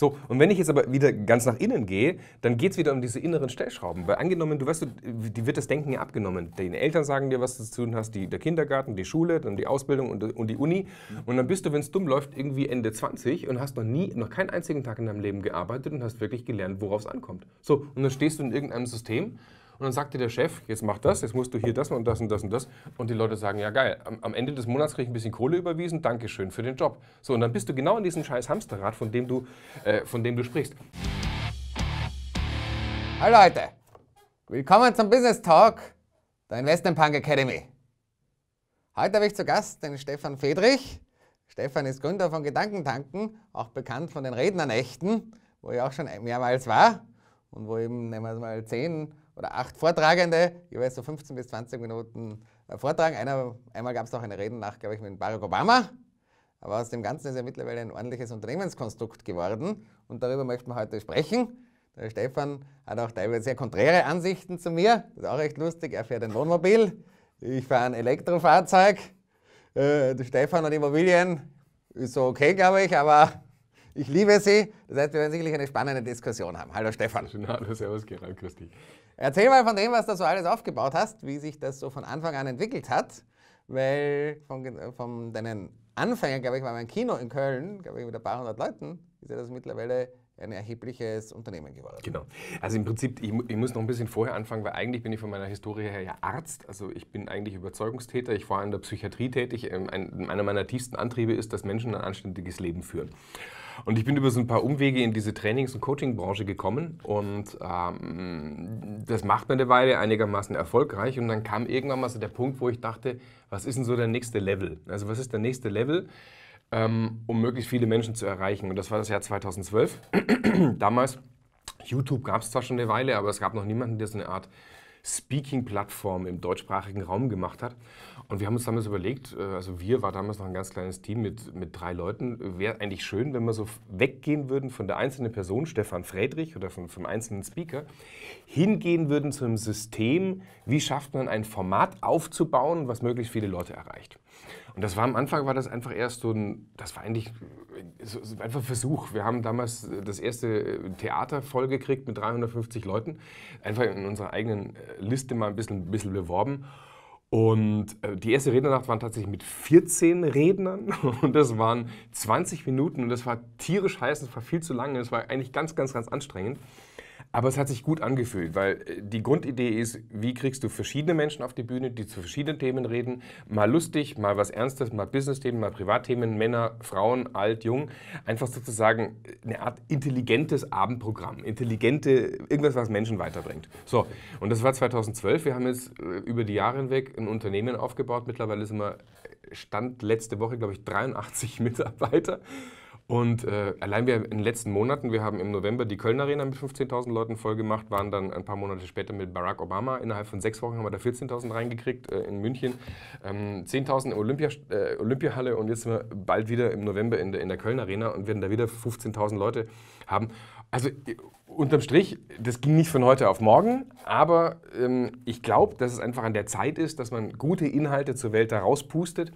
So, und wenn ich jetzt aber wieder ganz nach innen gehe, dann geht es wieder um diese inneren Stellschrauben. Weil angenommen, du weißt, du, die wird das Denken ja abgenommen. Deine Eltern sagen dir, was du zu tun hast, die, der Kindergarten, die Schule, dann die Ausbildung und, und die Uni. Mhm. Und dann bist du, wenn es dumm läuft, irgendwie Ende 20 und hast noch nie, noch keinen einzigen Tag in deinem Leben gearbeitet und hast wirklich gelernt, worauf es ankommt. So, und dann stehst du in irgendeinem System und dann sagt dir der Chef, jetzt mach das, jetzt musst du hier das und das und das und das. Und die Leute sagen, ja geil, am, am Ende des Monats kriege ich ein bisschen Kohle überwiesen, danke schön für den Job. So, und dann bist du genau in diesem scheiß Hamsterrad, von dem du, äh, von dem du sprichst. Hi Leute, willkommen zum Business Talk der Investment Punk Academy. Heute habe ich zu Gast den Stefan Fedrich. Stefan ist Gründer von Gedankentanken, auch bekannt von den Rednernächten, wo ich auch schon mehrmals war und wo eben, nehmen wir mal, zehn oder acht Vortragende, jeweils so 15 bis 20 Minuten äh, Vortrag. Einer, einmal gab es noch eine Reden nach, glaube ich, mit Barack Obama. Aber aus dem Ganzen ist ja mittlerweile ein ordentliches Unternehmenskonstrukt geworden und darüber möchten wir heute sprechen. Der Stefan hat auch teilweise sehr konträre Ansichten zu mir. Das ist auch recht lustig. Er fährt ein Wohnmobil, ich fahre ein Elektrofahrzeug. Äh, der Stefan und Immobilien ist so okay, glaube ich, aber ich liebe sie. Das heißt, wir werden sicherlich eine spannende Diskussion haben. Hallo Stefan. Hallo, servus, Gerald, grüß dich. Erzähl mal von dem, was du so alles aufgebaut hast, wie sich das so von Anfang an entwickelt hat, weil von, von deinen Anfängen, glaube ich, war mein Kino in Köln, glaube ich, mit ein paar hundert Leuten, ist ja das mittlerweile ein erhebliches Unternehmen geworden. Genau. Also im Prinzip, ich, ich, muss noch ein bisschen vorher anfangen, weil eigentlich bin ich von meiner Historie her ja Arzt. Also ich bin eigentlich Überzeugungstäter. Ich war in der Psychiatrie tätig. Ähm, ein, einer meiner tiefsten Antriebe ist, dass Menschen ein anständiges Leben führen. Und ich bin über so ein paar Umwege in diese Trainings- und Coaching-Branche gekommen und ähm, das macht man eine Weile einigermaßen erfolgreich. Und dann kam irgendwann mal so der Punkt, wo ich dachte, was ist denn so der nächste Level? Also was ist der nächste Level, ähm, um möglichst viele Menschen zu erreichen? Und das war das Jahr 2012. Damals, YouTube gab es zwar schon eine Weile, aber es gab noch niemanden, der so eine Art Speaking-Plattform im deutschsprachigen Raum gemacht hat. Und wir haben uns damals überlegt, äh, also wir waren damals noch ein ganz kleines Team mit, mit drei Leuten, wäre eigentlich schön, wenn wir so weggehen würden von der einzelnen Person, Stefan Friedrich oder von, vom einzelnen Speaker, hingehen würden zu einem System, wie schafft man ein Format aufzubauen, was möglichst viele Leute erreicht. Und das war am Anfang, war das einfach erst so ein, das war eigentlich äh, so, so einfach ein Versuch. Wir haben damals äh, das erste äh, Theater vollgekriegt mit 350 Leuten, einfach in unserer eigenen Liste mal ein bisschen, ein bisschen beworben. Und die erste Rednernacht waren tatsächlich mit 14 Rednern und das waren 20 Minuten und das war tierisch heiß, das war viel zu lang, das war eigentlich ganz, ganz, ganz anstrengend. Aber es hat sich gut angefühlt, weil äh, die Grundidee ist, wie kriegst du verschiedene Menschen auf die Bühne, die zu verschiedenen Themen reden, mal lustig, mal was Ernstes, mal Business-Themen, mal Privatthemen, Männer, Frauen, alt, jung. Einfach sozusagen äh, eine Art intelligentes Abendprogramm, intelligente, irgendwas, was Menschen weiterbringt. So, und das war 2012. Wir haben jetzt äh, über die Jahre hinweg ein Unternehmen aufgebaut. Mittlerweile sind wir, Stand letzte Woche, glaube ich, 83 Mitarbeiter. Und äh, allein wir in den letzten Monaten, wir haben im November die Köln Arena mit 15.000 Leuten vollgemacht, waren dann ein paar Monate später mit Barack Obama. Innerhalb von sechs Wochen haben wir da 14.000 reingekriegt äh, in München, ähm, 10.000 in Olympia, äh, Olympiahalle und jetzt sind wir bald wieder im November in der, in der Köln Arena und werden da wieder 15.000 Leute haben. Also äh, unterm Strich, das ging nicht von heute auf morgen, aber ähm, ich glaube, dass es einfach an der Zeit ist, dass man gute Inhalte zur Welt da rauspustet.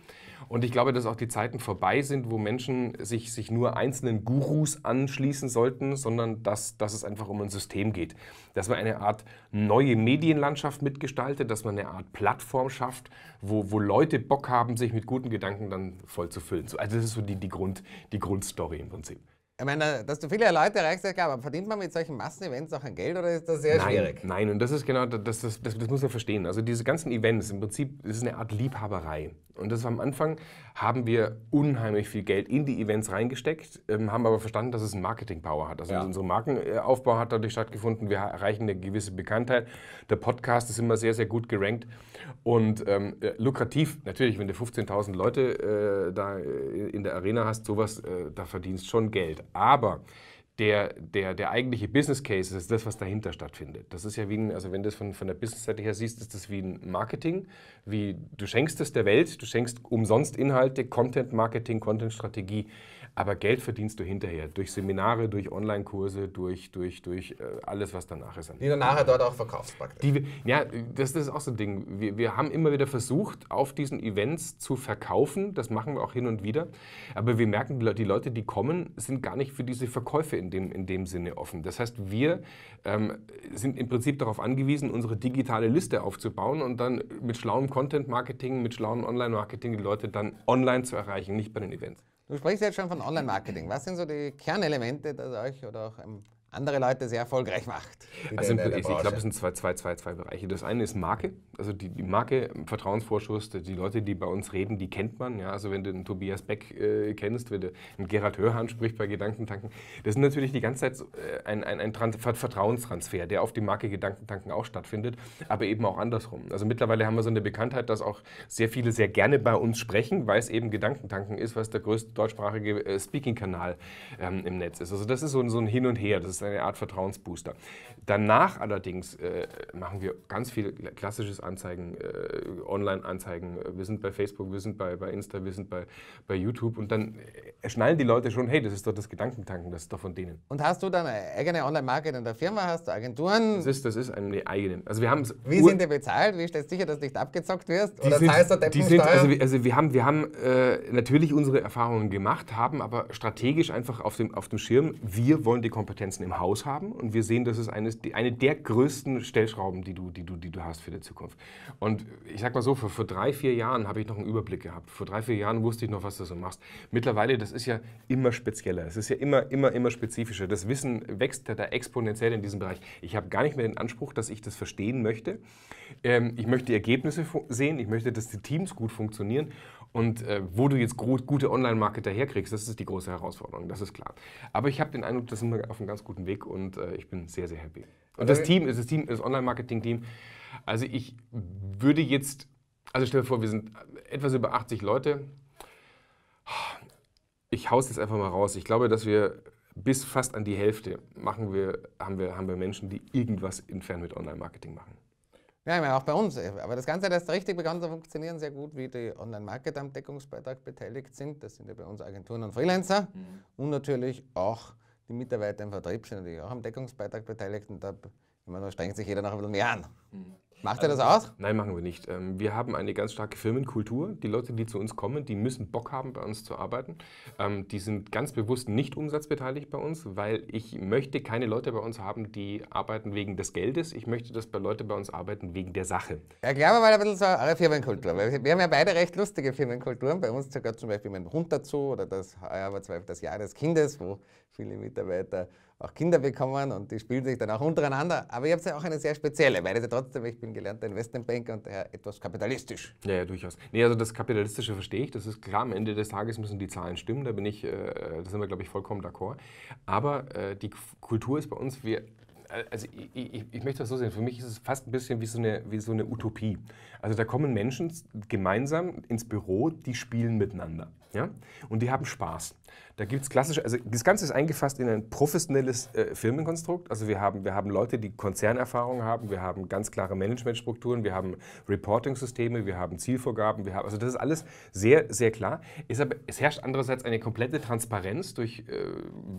Und ich glaube, dass auch die Zeiten vorbei sind, wo Menschen sich, sich nur einzelnen Gurus anschließen sollten, sondern dass, dass es einfach um ein System geht. Dass man eine Art neue Medienlandschaft mitgestaltet, dass man eine Art Plattform schafft, wo, wo Leute Bock haben, sich mit guten Gedanken dann voll zu füllen. Also das ist so die, die, Grund, die Grundstory im Prinzip. Ich meine, dass du viele Leute erreichst, ja klar, aber verdient man mit solchen Massenevents auch ein Geld oder ist das sehr Nein. schwierig? Nein, und das ist genau, das, das, das, das muss man verstehen. Also diese ganzen Events, im Prinzip das ist eine Art Liebhaberei. Und das war am Anfang, haben wir unheimlich viel Geld in die Events reingesteckt, ähm, haben aber verstanden, dass es einen Marketing-Power hat. Also ja. unser Markenaufbau hat dadurch stattgefunden, wir erreichen eine gewisse Bekanntheit. Der Podcast ist immer sehr, sehr gut gerankt und ähm, äh, lukrativ. Natürlich, wenn du 15.000 Leute äh, da äh, in der Arena hast, sowas, äh, da verdienst schon Geld. Aber der, der, der eigentliche Business Case ist das, was dahinter stattfindet. Das ist ja wie ein, also wenn du das von, von der Business-Seite her siehst, ist das wie ein Marketing, wie du schenkst es der Welt, du schenkst umsonst Inhalte, Content-Marketing, Content-Strategie aber Geld verdienst du hinterher durch Seminare, durch Online-Kurse, durch, durch, durch äh, alles, was danach ist. Die du nachher dort auch verkaufst praktisch. Die, ja, das, das, ist auch so ein Ding. Wir, wir haben immer wieder versucht, auf diesen Events zu verkaufen. Das machen wir auch hin und wieder. Aber wir merken, die Leute, die kommen, sind gar nicht für diese Verkäufe in dem, in dem Sinne offen. Das heißt, wir ähm, sind im Prinzip darauf angewiesen, unsere digitale Liste aufzubauen und dann mit schlauem Content-Marketing, mit schlauem Online-Marketing die Leute dann online zu erreichen, nicht bei den Events. Du sprichst jetzt schon von Online-Marketing. Was sind so die Kernelemente, dass euch oder auch im ähm, andere Leute sehr erfolgreich macht. Also in, ich, glaube, es sind zwei, zwei, zwei, zwei Bereiche. Das eine ist Marke, also die, die Marke, Vertrauensvorschuss, die Leute, die bei uns reden, die kennt man. Ja? Also wenn du einen Tobias Beck äh, kennst, wenn du einen Gerhard Hörhahn sprichst bei Gedankentanken, das ist natürlich die ganze Zeit so, äh, ein, ein, ein Vertrauenstransfer, der auf die Marke Gedankentanken auch stattfindet, aber eben auch andersrum. Also mittlerweile haben wir so eine Bekanntheit, dass auch sehr viele sehr gerne bei uns sprechen, weil es eben Gedankentanken ist, was der größte deutschsprachige äh, Speaking-Kanal ähm, im Netz ist. Also das ist so, so ein Hin und Her. Das ist ist eine Art Vertrauensbooster. Danach allerdings äh, machen wir ganz viel klassisches Anzeigen, äh, Online-Anzeigen. Wir sind bei Facebook, wir sind bei, bei Insta, wir sind bei, bei YouTube und dann äh, schnallen die Leute schon, hey, das ist doch das Gedankentanken, das ist doch von denen. Und hast du dann eigene Online-Marketing in der Firma, hast du Agenturen? Das ist, das ist eine eigene. Also wir Wie sind die bezahlt? Wie stellst du sicher, dass du nicht abgezockt wirst? Oder zahlst du die sind, also, wir, also wir haben, wir haben äh, natürlich unsere Erfahrungen gemacht, haben aber strategisch einfach auf dem, auf dem Schirm, wir wollen die Kompetenzen im Haus haben und wir sehen, dass es eines eines, eine der größten Stellschrauben, die du, die, du, die du hast für die Zukunft. Und ich sag mal so, vor, vor drei, vier Jahren habe ich noch einen Überblick gehabt. Vor drei, vier Jahren wusste ich noch, was du so machst. Mittlerweile, das ist ja immer spezieller. Es ist ja immer, immer, immer spezifischer. Das Wissen wächst da exponentiell in diesem Bereich. Ich habe gar nicht mehr den Anspruch, dass ich das verstehen möchte. Ähm, ich möchte die Ergebnisse sehen. Ich möchte, dass die Teams gut funktionieren. Und äh, wo du jetzt gute Online-Marketer herkriegst, das ist die große Herausforderung, das ist klar. Aber ich habe den Eindruck, da sind wir auf einem ganz guten Weg und äh, ich bin sehr, sehr happy. Und das äh. Team, das Team, das Online-Marketing-Team, also ich würde jetzt, also stell dir vor, wir sind etwas über 80 Leute. Ich hau's jetzt einfach mal raus. Ich glaube, dass wir bis fast an die Hälfte machen wir, haben, wir, haben wir Menschen, die irgendwas entfernt mit Online-Marketing machen. Ja, ich meine, auch bei uns. Äh, aber das Ganze hat erst richtig begonnen zu funktionieren, sehr gut, wie die online market am Deckungsbeitrag beteiligt sind. Das sind ja bei uns Agenturen und Freelancer. Mhm. Und natürlich auch die Mitarbeiter im Vertrieb sind natürlich auch am Deckungsbeitrag beteiligt. Und da, ich meine, strengt sich jeder noch ein bisschen mehr an. Mhm. Macht ihr also das aus? Nein, machen wir nicht. Ähm, wir haben eine ganz starke Firmenkultur. Die Leute, die zu uns kommen, die müssen Bock haben, bei uns zu arbeiten. Ähm, die sind ganz bewusst nicht umsatzbeteiligt bei uns, weil ich möchte keine Leute bei uns haben, die arbeiten wegen des Geldes. Ich möchte, dass bei Leute bei uns arbeiten wegen der Sache. Erklär mal ein bisschen so eure Firmenkultur. Wir haben ja beide recht lustige Firmenkulturen. Bei uns gehört zum Beispiel mein Hund dazu oder das, das Jahr des Kindes, wo viele Mitarbeiter auch Kinder bekommen und die spielen sich dann auch untereinander. Aber ihr habt ja auch eine sehr spezielle, weil ja trotzdem, ich bin gelernter Investmentbanker und daher etwas kapitalistisch. Ja, ja, durchaus. Nee, also das Kapitalistische verstehe ich, das ist klar, am Ende des Tages müssen die Zahlen stimmen, da bin ich, äh, da sind wir, glaube ich, vollkommen d'accord. Aber äh, die Kultur ist bei uns, wir also ich, ich, ich, möchte das so sehen, für mich ist es fast ein bisschen wie so, eine, wie so eine Utopie. Also da kommen Menschen gemeinsam ins Büro, die spielen miteinander. Ja? Und die haben Spaß. Da gibt es klassische, also das Ganze ist eingefasst in ein professionelles äh, Firmenkonstrukt. Also wir haben, wir haben Leute, die Konzernerfahrung haben, wir haben ganz klare Managementstrukturen, wir haben Reporting-Systeme, wir haben Zielvorgaben, wir haben, also das ist alles sehr, sehr klar. Ist aber, es herrscht andererseits eine komplette Transparenz durch, äh,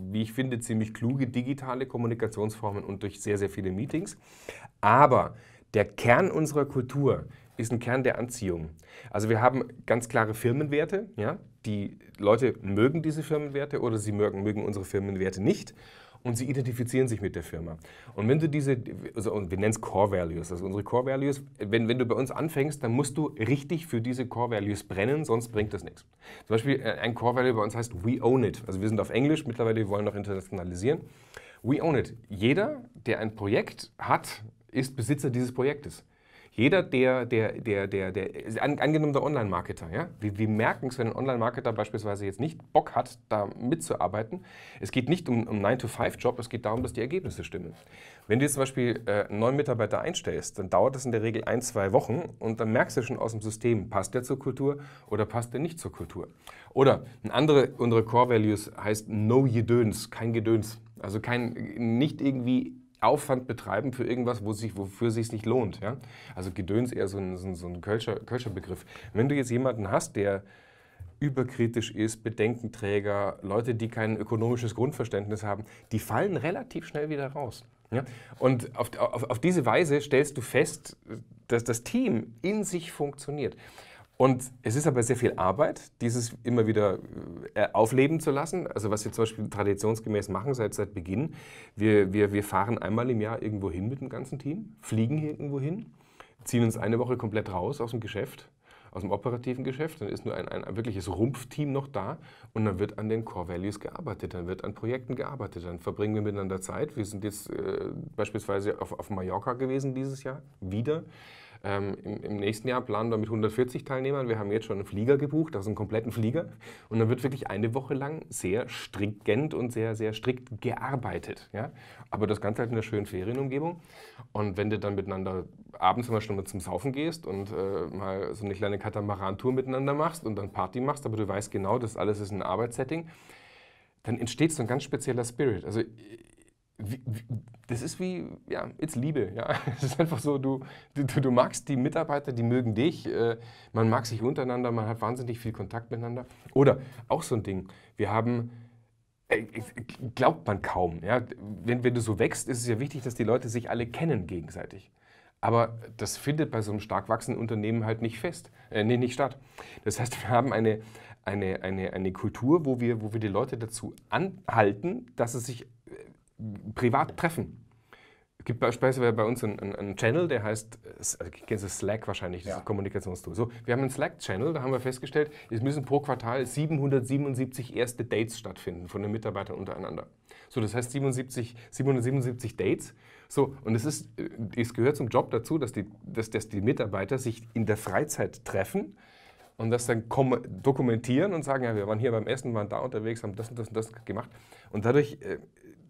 wie ich finde, ziemlich kluge digitale Kommunikationsformen und durch sehr, sehr viele Meetings. Aber der Kern unserer Kultur ist ein Kern der Anziehung. Also wir haben ganz klare Firmenwerte, ja? die Leute mögen diese Firmenwerte oder sie mögen, mögen unsere Firmenwerte nicht und sie identifizieren sich mit der Firma. Und wenn du diese, also wir nennen es Core Values, also unsere Core Values, wenn, wenn du bei uns anfängst, dann musst du richtig für diese Core Values brennen, sonst bringt das nichts. Zum Beispiel äh, ein Core Value bei uns heißt We Own It. Also wir sind auf Englisch, mittlerweile wollen wir noch internationalisieren. We own it. Jeder, der ein Projekt hat, ist Besitzer dieses Projektes. Jeder, der, der, der, der, der an, angenommen der Online-Marketer, ja? wir, wir merken es, wenn ein Online-Marketer beispielsweise jetzt nicht Bock hat, da mitzuarbeiten. Es geht nicht um, um 9-to-5-Job, es geht darum, dass die Ergebnisse stimmen. Wenn du jetzt zum Beispiel äh, einen neuen Mitarbeiter einstellst, dann dauert das in der Regel ein, zwei Wochen und dann merkst du schon aus dem System, passt der zur Kultur oder passt der nicht zur Kultur. Oder eine andere, unsere Core Values heißt No Gedöns, kein Gedöns. Also kein, nicht irgendwie Aufwand betreiben für irgendwas, wo sich, wofür sich nicht lohnt. Ja? Also Gedöns eher so ein, so ein, so ein Kölscher, Kölscher Begriff. Wenn du jetzt jemanden hast, der überkritisch ist, Bedenkenträger, Leute, die kein ökonomisches Grundverständnis haben, die fallen relativ schnell wieder raus. Ja? Und auf, auf, auf diese Weise stellst du fest, dass das Team in sich funktioniert. Und es ist aber sehr viel Arbeit, dieses immer wieder äh, aufleben zu lassen. Also was wir zum Beispiel traditionsgemäß machen seit, seit Beginn. Wir, wir, wir fahren einmal im Jahr irgendwo hin mit dem ganzen Team, fliegen hier irgendwo hin, ziehen uns eine Woche komplett raus aus dem Geschäft, aus dem operativen Geschäft. Dann ist nur ein, ein, wirkliches Rumpfteam noch da und dann wird an den Core Values gearbeitet, dann wird an Projekten gearbeitet, dann verbringen wir miteinander Zeit. Wir sind jetzt äh, beispielsweise auf, auf Mallorca gewesen dieses Jahr, wieder ähm, im, im, nächsten Jahr planen wir mit 140 Teilnehmern. Wir haben jetzt schon einen Flieger gebucht, also einen kompletten Flieger. Und dann wird wirklich eine Woche lang sehr stringent und sehr, sehr strikt gearbeitet. Ja? Aber das Ganze halt in einer schönen Ferienumgebung. Und wenn du dann miteinander abends, wenn du schon mal zum Saufen gehst und äh, mal so eine kleine Katamarantour miteinander machst und dann Party machst, aber du weißt genau, das alles ist ein Arbeitssetting, dann entsteht so ein ganz spezieller Spirit. Also das ist wie, ja, jetzt Liebe. Ja. Es ist einfach so, du, du, du magst die Mitarbeiter, die mögen dich, äh, man mag sich untereinander, man hat wahnsinnig viel Kontakt miteinander. Oder auch so ein Ding, wir haben, äh, äh, glaubt man kaum, ja. wenn, wenn du so wächst, ist es ja wichtig, dass die Leute sich alle kennen gegenseitig. Aber das findet bei so einem stark wachsenden Unternehmen halt nicht fest, äh, nee, nicht statt. Das heißt, wir haben eine, eine, eine, eine Kultur, wo wir, wo wir die Leute dazu anhalten, dass sie sich privat treffen. Es gibt beispielsweise bei uns einen, einen Channel, der heißt, äh, kennst du Slack wahrscheinlich, das ja. ist ein Kommunikationstool. So, wir haben einen Slack-Channel, da haben wir festgestellt, es müssen pro Quartal 777 erste Dates stattfinden von den Mitarbeitern untereinander. So, das heißt 77, 777 Dates. So, und es, ist, äh, es gehört zum Job dazu, dass die, dass, dass die Mitarbeiter sich in der Freizeit treffen und das dann dokumentieren und sagen, ja, wir waren hier beim Essen, waren da unterwegs, haben das und das und das gemacht. Und dadurch äh,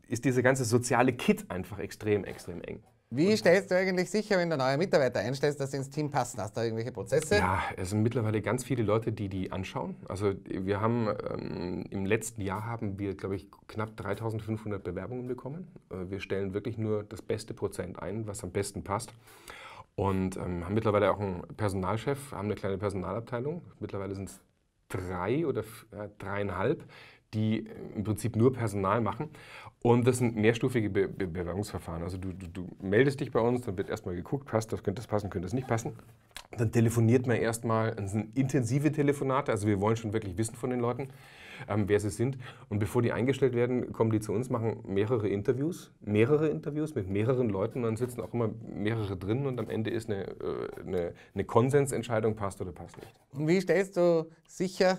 ist diese ganze soziale Kit einfach extrem, extrem eng. Wie stellst du eigentlich sicher, wenn du neue Mitarbeiter einstellst, dass sie ins Team passen? Hast du da irgendwelche Prozesse? Ja, es sind mittlerweile ganz viele Leute, die die anschauen. Also wir haben ähm, im letzten Jahr haben wir, glaube ich, knapp 3.500 Bewerbungen bekommen. Äh, wir stellen wirklich nur das beste Prozent ein, was am besten passt. Und ähm, haben mittlerweile auch einen Personalchef, haben eine kleine Personalabteilung. Mittlerweile sind es drei oder äh, dreieinhalb, die im Prinzip nur Personal machen. Und das sind mehrstufige Be Be Bewerbungsverfahren. Also du, du, du, meldest dich bei uns, dann wird erstmal geguckt, passt das, könnte das passen, könnte das nicht passen. Dann telefoniert man erstmal, das sind intensive Telefonate, also wir wollen schon wirklich wissen von den Leuten, ähm, wer sie sind. Und bevor die eingestellt werden, kommen die zu uns, machen mehrere Interviews, mehrere Interviews mit mehreren Leuten, dann sitzen auch immer mehrere drin und am Ende ist eine, äh, eine, eine Konsensentscheidung, passt oder passt nicht. Und wie stellst du sicher,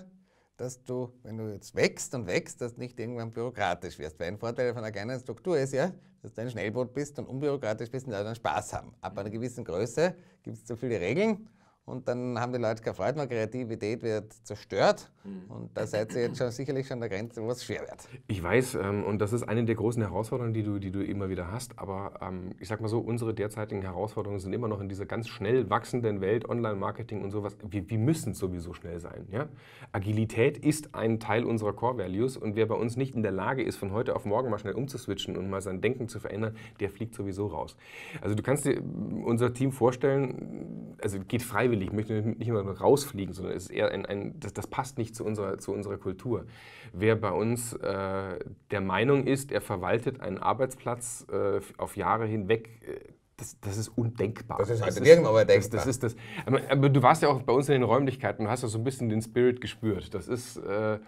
dass du, wenn du jetzt wächst und wächst, dass du nicht irgendwann bürokratisch wirst. Weil ein Vorteil von einer kleinen Struktur ist ja, dass du ein Schnellboot bist und unbürokratisch bist und dann Spaß haben. Ab einer mhm. gewissen Größe gibt es zu viele Regeln und dann haben die Leute keine Freude mehr, Kreativität wird zerstört. Hm. Und da seid ihr jetzt schon sicherlich schon an der Grenze, wo es schwer wird. Ich weiß, ähm, und das ist eine der großen Herausforderungen, die du, die du immer wieder hast. Aber ähm, ich sag mal so, unsere derzeitigen Herausforderungen sind immer noch in dieser ganz schnell wachsenden Welt, Online-Marketing und sowas. Wir, wir müssen sowieso schnell sein. Ja? Agilität ist ein Teil unserer Core-Values. Und wer bei uns nicht in der Lage ist, von heute auf morgen mal schnell umzuswitchen und mal sein Denken zu verändern, der fliegt sowieso raus. Also du kannst dir ähm, unser Team vorstellen, also geht freiwillig Stil. Ich möchte nicht immer rausfliegen, sondern es ist eher ein, ein das, das, passt nicht zu unserer, zu unserer Kultur. Wer bei uns äh, der Meinung ist, er verwaltet einen Arbeitsplatz äh, auf Jahre hinweg, äh, das, das, ist undenkbar. Das ist halt das ist, aber denkbar. Das, ist das. Aber, aber, du warst ja auch bei uns in den Räumlichkeiten, du hast ja so ein bisschen den Spirit gespürt. Das ist. Äh,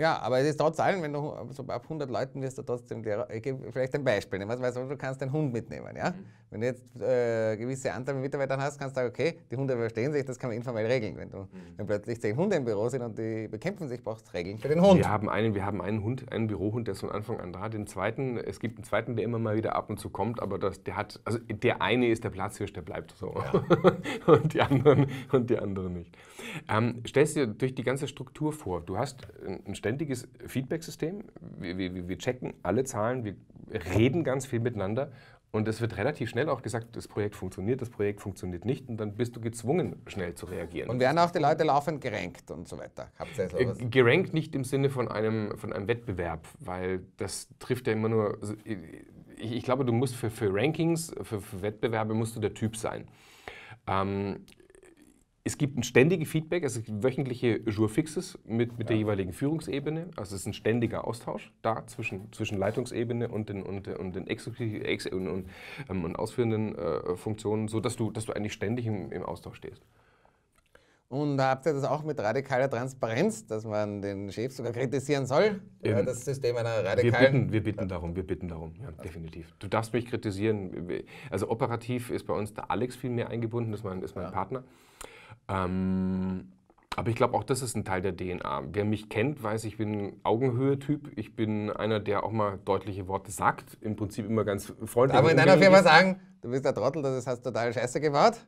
ja, aber es ist trotz allem, wenn du so ab 100 Leuten wirst du trotzdem Lehrer. Ich äh, gebe vielleicht ein Beispiel. Nehmen also, wir du kannst den Hund mitnehmen. Ja? Mhm. Wenn du jetzt äh, gewisse Anzahl von Mitarbeitern hast, kannst du sagen, okay, die Hunde verstehen sich, das kann man informell regeln. Wenn, du, mhm. wenn plötzlich zehn Hunde im Büro sind und die bekämpfen sich, brauchst du Regeln für den Hund. Wir haben einen, wir haben einen Hund, einen Bürohund, der ist von Anfang an da. Den zweiten, es gibt einen zweiten, der immer mal wieder ab und zu kommt, aber das, der hat, also der eine ist der Platzhirsch, der bleibt so. Ja. und, die anderen, und die anderen nicht. Ähm, stellst dir durch die ganze Struktur vor. Du hast ein ständiges Feedback-System. Wir, wir, wir checken alle Zahlen, wir reden ganz viel miteinander und es wird relativ schnell auch gesagt, das Projekt funktioniert, das Projekt funktioniert nicht und dann bist du gezwungen, schnell zu reagieren. Und werden auch die Leute laufend gerankt und so weiter? Habt ihr äh, sowas? Gerankt nicht im Sinne von einem, von einem Wettbewerb, weil das trifft ja immer nur... Also, äh, ich, ich glaube, du musst für, für Rankings, für, für Wettbewerbe musst du der Typ sein. Ähm, es gibt ein ständiges Feedback, es also gibt wöchentliche Jourfixes mit, mit ja. der jeweiligen Führungsebene. Also es ist ein ständiger Austausch da zwischen, zwischen Leitungsebene und den, und, und den Exekutiv Ex und, und, ähm, und, ausführenden äh, Funktionen, sodass du, dass du eigentlich ständig im, im Austausch stehst. Und da habt ihr das auch mit radikaler Transparenz, dass man den Chef sogar kritisieren soll? Ähm, das System einer radikalen. Wir bitten, wir bitten darum, wir bitten darum, ja, also. definitiv. Du darfst mich kritisieren. Also operativ ist bei uns der Alex viel mehr eingebunden, das ist mein, ist mein ja. Partner. Ähm, aber ich glaube, auch das ist ein Teil der DNA. Wer mich kennt, weiß, ich bin Augenhöhe-Typ. Ich bin einer, der auch mal deutliche Worte sagt. Im Prinzip immer ganz freundlich. Aber in deiner Firma sagen, du bist der Trottel, das hast total scheiße gebaut.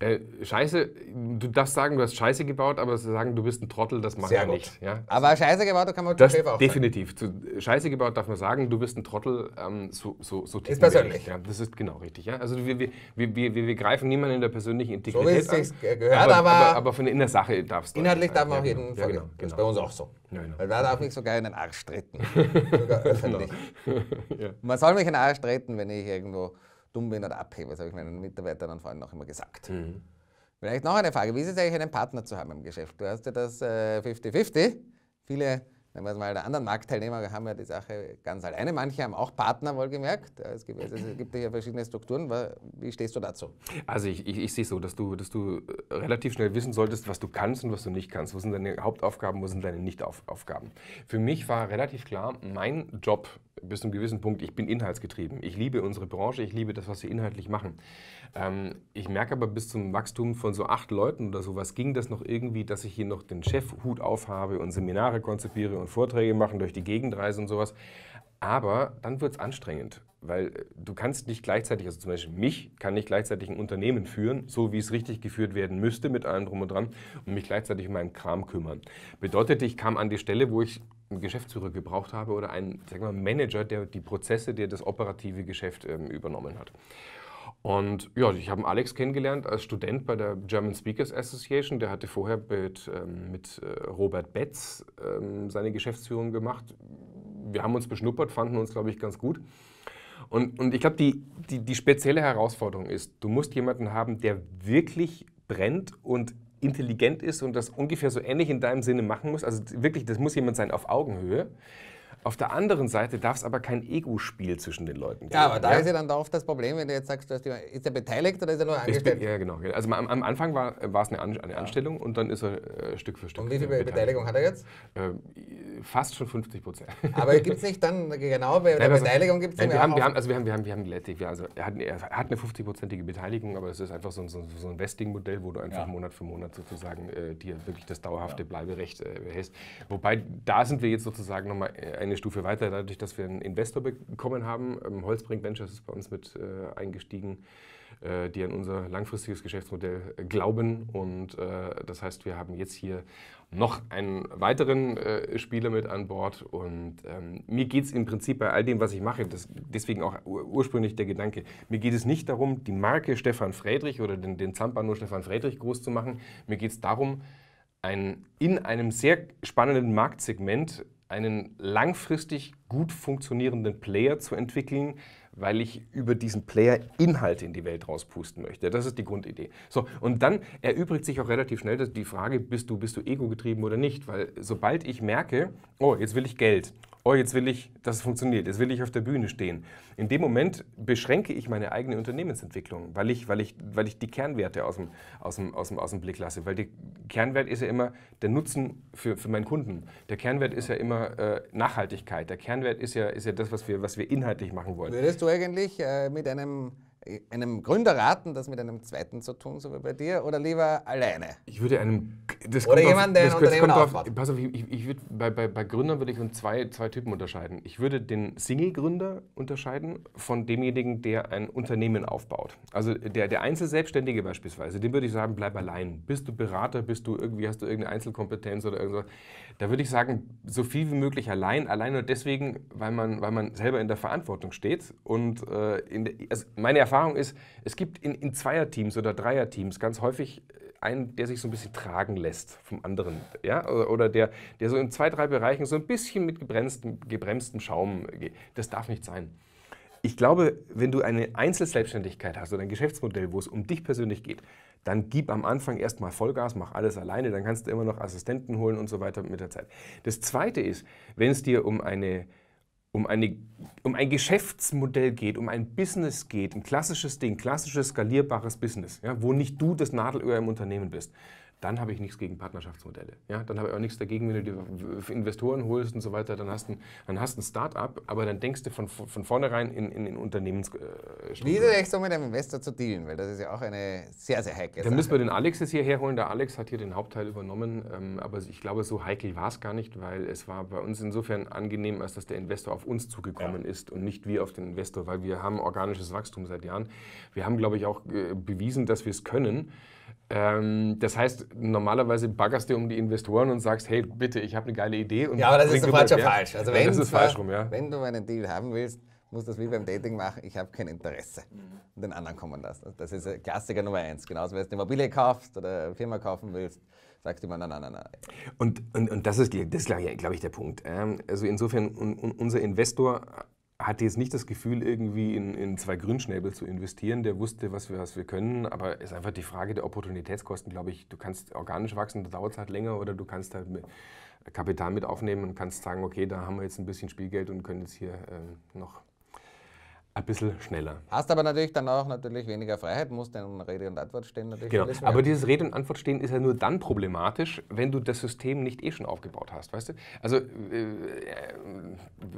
Äh, Scheiße, du darfst sagen, du hast Scheiße gebaut, aber zu sagen, du bist ein Trottel, das macht ja nicht. Ja? Aber Scheiße gebaut da kann man das auch Definitiv. Sagen. Zu Scheiße gebaut darf man sagen, du bist ein Trottel, ähm, so, so, so Ist persönlich. Ja, das ist genau richtig. Ja? Also wir, wir, wir, wir, wir greifen niemanden in der persönlichen Integrität so ist an. gehört, aber, aber, aber, aber von in der Sache darfst du Inhaltlich darf man auf genau. jeden Fall. Ja, genau, genau. Das ist genau. bei uns auch so. Ja, genau. Weil man darf mich sogar in den Arsch treten. sogar öffentlich. Man soll mich in den Arsch treten, wenn ich irgendwo dumm ich nicht abhebe. Das habe ich meinen Mitarbeitern und Freunden auch immer gesagt. Mhm. Vielleicht noch eine Frage. Wie ist es eigentlich, einen Partner zu haben im Geschäft? Du hast ja das 50-50. Äh, Viele, wenn wir es mal der anderen Marktteilnehmer haben ja die Sache ganz alleine. Manche haben auch Partner, wohlgemerkt. Es gibt, es gibt ja verschiedene Strukturen. Wie stehst du dazu? Also ich, ich, ich sehe es so, dass du, dass du äh, relativ schnell wissen solltest, was du kannst und was du nicht kannst. Wo sind deine Hauptaufgaben, wo sind deine Nichtaufgaben? Für mich war relativ klar, mein Job bis zu einem gewissen Punkt, ich bin inhaltsgetrieben. Ich liebe unsere Branche, ich liebe das, was wir inhaltlich machen. Ähm, ich merke aber bis zum Wachstum von so acht Leuten oder sowas ging das noch irgendwie, dass ich hier noch den Chefhut aufhabe und Seminare konzipiere und Vorträge machen, durch die Gegend reise und sowas. Aber dann wird es anstrengend, weil äh, du kannst nicht gleichzeitig, also zum Beispiel mich, kann nicht gleichzeitig ein Unternehmen führen, so wie es richtig geführt werden müsste mit allem drum und dran und mich gleichzeitig um meinen Kram kümmern. Bedeutet, ich kam an die Stelle, wo ich einen Geschäftsführer gebraucht habe oder einen sag mal, Manager, der die Prozesse, der das operative Geschäft ähm, übernommen hat. Und ja, ich habe Alex kennengelernt als Student bei der German Speakers Association. Der hatte vorher mit, ähm, mit äh, Robert Betz ähm, seine Geschäftsführung gemacht. Wir haben uns beschnuppert, fanden uns, glaube ich, ganz gut. Und, und ich glaube, die, die, die spezielle Herausforderung ist, du musst jemanden haben, der wirklich brennt und intelligent ist und das ungefähr so ähnlich in deinem Sinne machen muss. Also wirklich, das muss jemand sein auf Augenhöhe. Auf der anderen Seite darf es aber kein Ego-Spiel zwischen den Leuten geben. Ja, aber da ja? ist ja dann oft das Problem, wenn du jetzt sagst, du hast, ist er beteiligt oder ist er nur angestellt? Bin, ja, genau. Also am, am Anfang war es eine, An eine, Anstellung und dann ist er äh, Stück für Stück. Und wie viel beteiligt. Beteiligung hat er jetzt? Ähm, fast schon 50 Prozent. Aber gibt es nicht dann, genau, bei der Beteiligung gibt es ja, wir, haben, wir haben, Also wir haben, wir haben, wir haben, wir also er hat, er hat eine 50-prozentige Beteiligung, aber es ist einfach so ein, so ein Vesting-Modell, wo du einfach ja. Monat für Monat sozusagen äh, dir wirklich das dauerhafte Bleiberecht äh, behältst. Wobei, da sind wir jetzt sozusagen nochmal äh, eine eine Stufe weiter, dadurch, dass wir einen Investor bekommen haben. Ähm, Holzbrink Ventures ist bei uns mit äh, eingestiegen, äh, die an unser langfristiges Geschäftsmodell äh, glauben. Und äh, das heißt, wir haben jetzt hier noch einen weiteren äh, Spieler mit an Bord. Und ähm, mir geht es im Prinzip bei all dem, was ich mache, das, deswegen auch ursprünglich der Gedanke, mir geht es nicht darum, die Marke Stefan Friedrich oder den, den Zampano Stefan Friedrich groß zu machen. Mir geht es darum, ein, in einem sehr spannenden Marktsegment einen langfristig gut funktionierenden Player zu entwickeln, weil ich über diesen Player Inhalte in die Welt rauspusten möchte. Das ist die Grundidee. So, und dann erübrigt sich auch relativ schnell die Frage, bist du, bist du ego-getrieben oder nicht? Weil sobald ich merke, oh, jetzt will ich Geld oh, jetzt will ich, dass es funktioniert, jetzt will ich auf der Bühne stehen. In dem Moment beschränke ich meine eigene Unternehmensentwicklung, weil ich, weil ich, weil ich die Kernwerte aus dem, aus, dem, aus, dem, aus dem Blick lasse. Weil der Kernwert ist ja immer der Nutzen für, für meinen Kunden. Der Kernwert ist ja immer äh, Nachhaltigkeit. Der Kernwert ist ja, ist ja das, was wir, was wir inhaltlich machen wollen. Würdest du eigentlich äh, mit einem einem Gründer raten, das mit einem zweiten zu tun, so wie bei dir, oder lieber alleine? Ich würde einem. Das oder jemand, der ein Unternehmen kommt auf, Pass auf, ich, ich würde, bei, bei, bei Gründern würde ich zwei, zwei Typen unterscheiden. Ich würde den Single-Gründer unterscheiden von demjenigen, der ein Unternehmen aufbaut. Also der, der Einzelselbstständige beispielsweise, dem würde ich sagen, bleib allein. Bist du Berater, bist du irgendwie, hast du irgendeine Einzelkompetenz oder irgendwas? Da würde ich sagen, so viel wie möglich allein. Allein nur deswegen, weil man, weil man selber in der Verantwortung steht und äh, in, also meine Erfahrung Erfahrung ist, es gibt in, in Zweierteams oder Dreierteams ganz häufig äh, einen, der sich so ein bisschen tragen lässt vom anderen. Ja? Oder der, der so in zwei, drei Bereichen so ein bisschen mit gebremstem, gebremstem Schaum geht. Das darf nicht sein. Ich glaube, wenn du eine Einzelselbstständigkeit hast oder ein Geschäftsmodell, wo es um dich persönlich geht, dann gib am Anfang erstmal Vollgas, mach alles alleine, dann kannst du immer noch Assistenten holen und so weiter mit der Zeit. Das Zweite ist, wenn es dir um eine um, eine, um ein Geschäftsmodell geht, um ein Business geht, ein klassisches Ding, klassisches skalierbares Business, ja, wo nicht du das Nadelöhr im Unternehmen bist dann habe ich nichts gegen Partnerschaftsmodelle. Ja, dann habe ich auch nichts dagegen, wenn du dir Investoren holst und so weiter, dann hast du ein, ein Start-up, aber dann denkst du von, von vornherein in, in, in Unternehmens... Wie du es so mit einem Investor zu dealen? Weil das ist ja auch eine sehr, sehr heikle Sache. Dann müssen wir den Alex jetzt hierher holen. Der Alex hat hier den Hauptteil übernommen, ähm, aber ich glaube, so heikel war es gar nicht, weil es war bei uns insofern angenehm, als dass der Investor auf uns zugekommen ja. ist und nicht wir auf den Investor, weil wir haben organisches Wachstum seit Jahren. Wir haben, glaube ich, auch äh, bewiesen, dass wir es können. Ähm, das heißt, normalerweise baggerst du um die Investoren und sagst, hey, bitte, ich habe eine geile Idee. Und ja, aber das ist falsch ja falsch. Also ja, wenn das ist falsch rum, ja. Wenn du einen Deal haben willst, musst du das wie beim Dating machen, ich habe kein Interesse. Und mhm. den anderen kommen lassen. Also das ist Klassiker Nummer eins. Genauso, wenn du eine Immobilie kaufst oder eine Firma kaufen willst, sagst du immer, nein, nein, nein, nein. Und, und, und das ist, das glaube ich, der Punkt. Ähm, also insofern, unser Investor hatte jetzt nicht das Gefühl, irgendwie in, in zwei Grünschnäbel zu investieren. Der wusste, was wir, was wir können. Aber es ist einfach die Frage der Opportunitätskosten, glaube ich. Du kannst organisch wachsen, da dauert es halt länger. Oder du kannst halt mit Kapital mit aufnehmen und kannst sagen, okay, da haben wir jetzt ein bisschen Spielgeld und können jetzt hier ähm, noch ein bisschen schneller. Hast aber natürlich dann auch natürlich weniger Freiheit, musst dann Rede und Antwort stehen natürlich. Genau, aber dieses Rede und Antwort stehen ist ja nur dann problematisch, wenn du das System nicht eh schon aufgebaut hast, weißt du? Also, äh, äh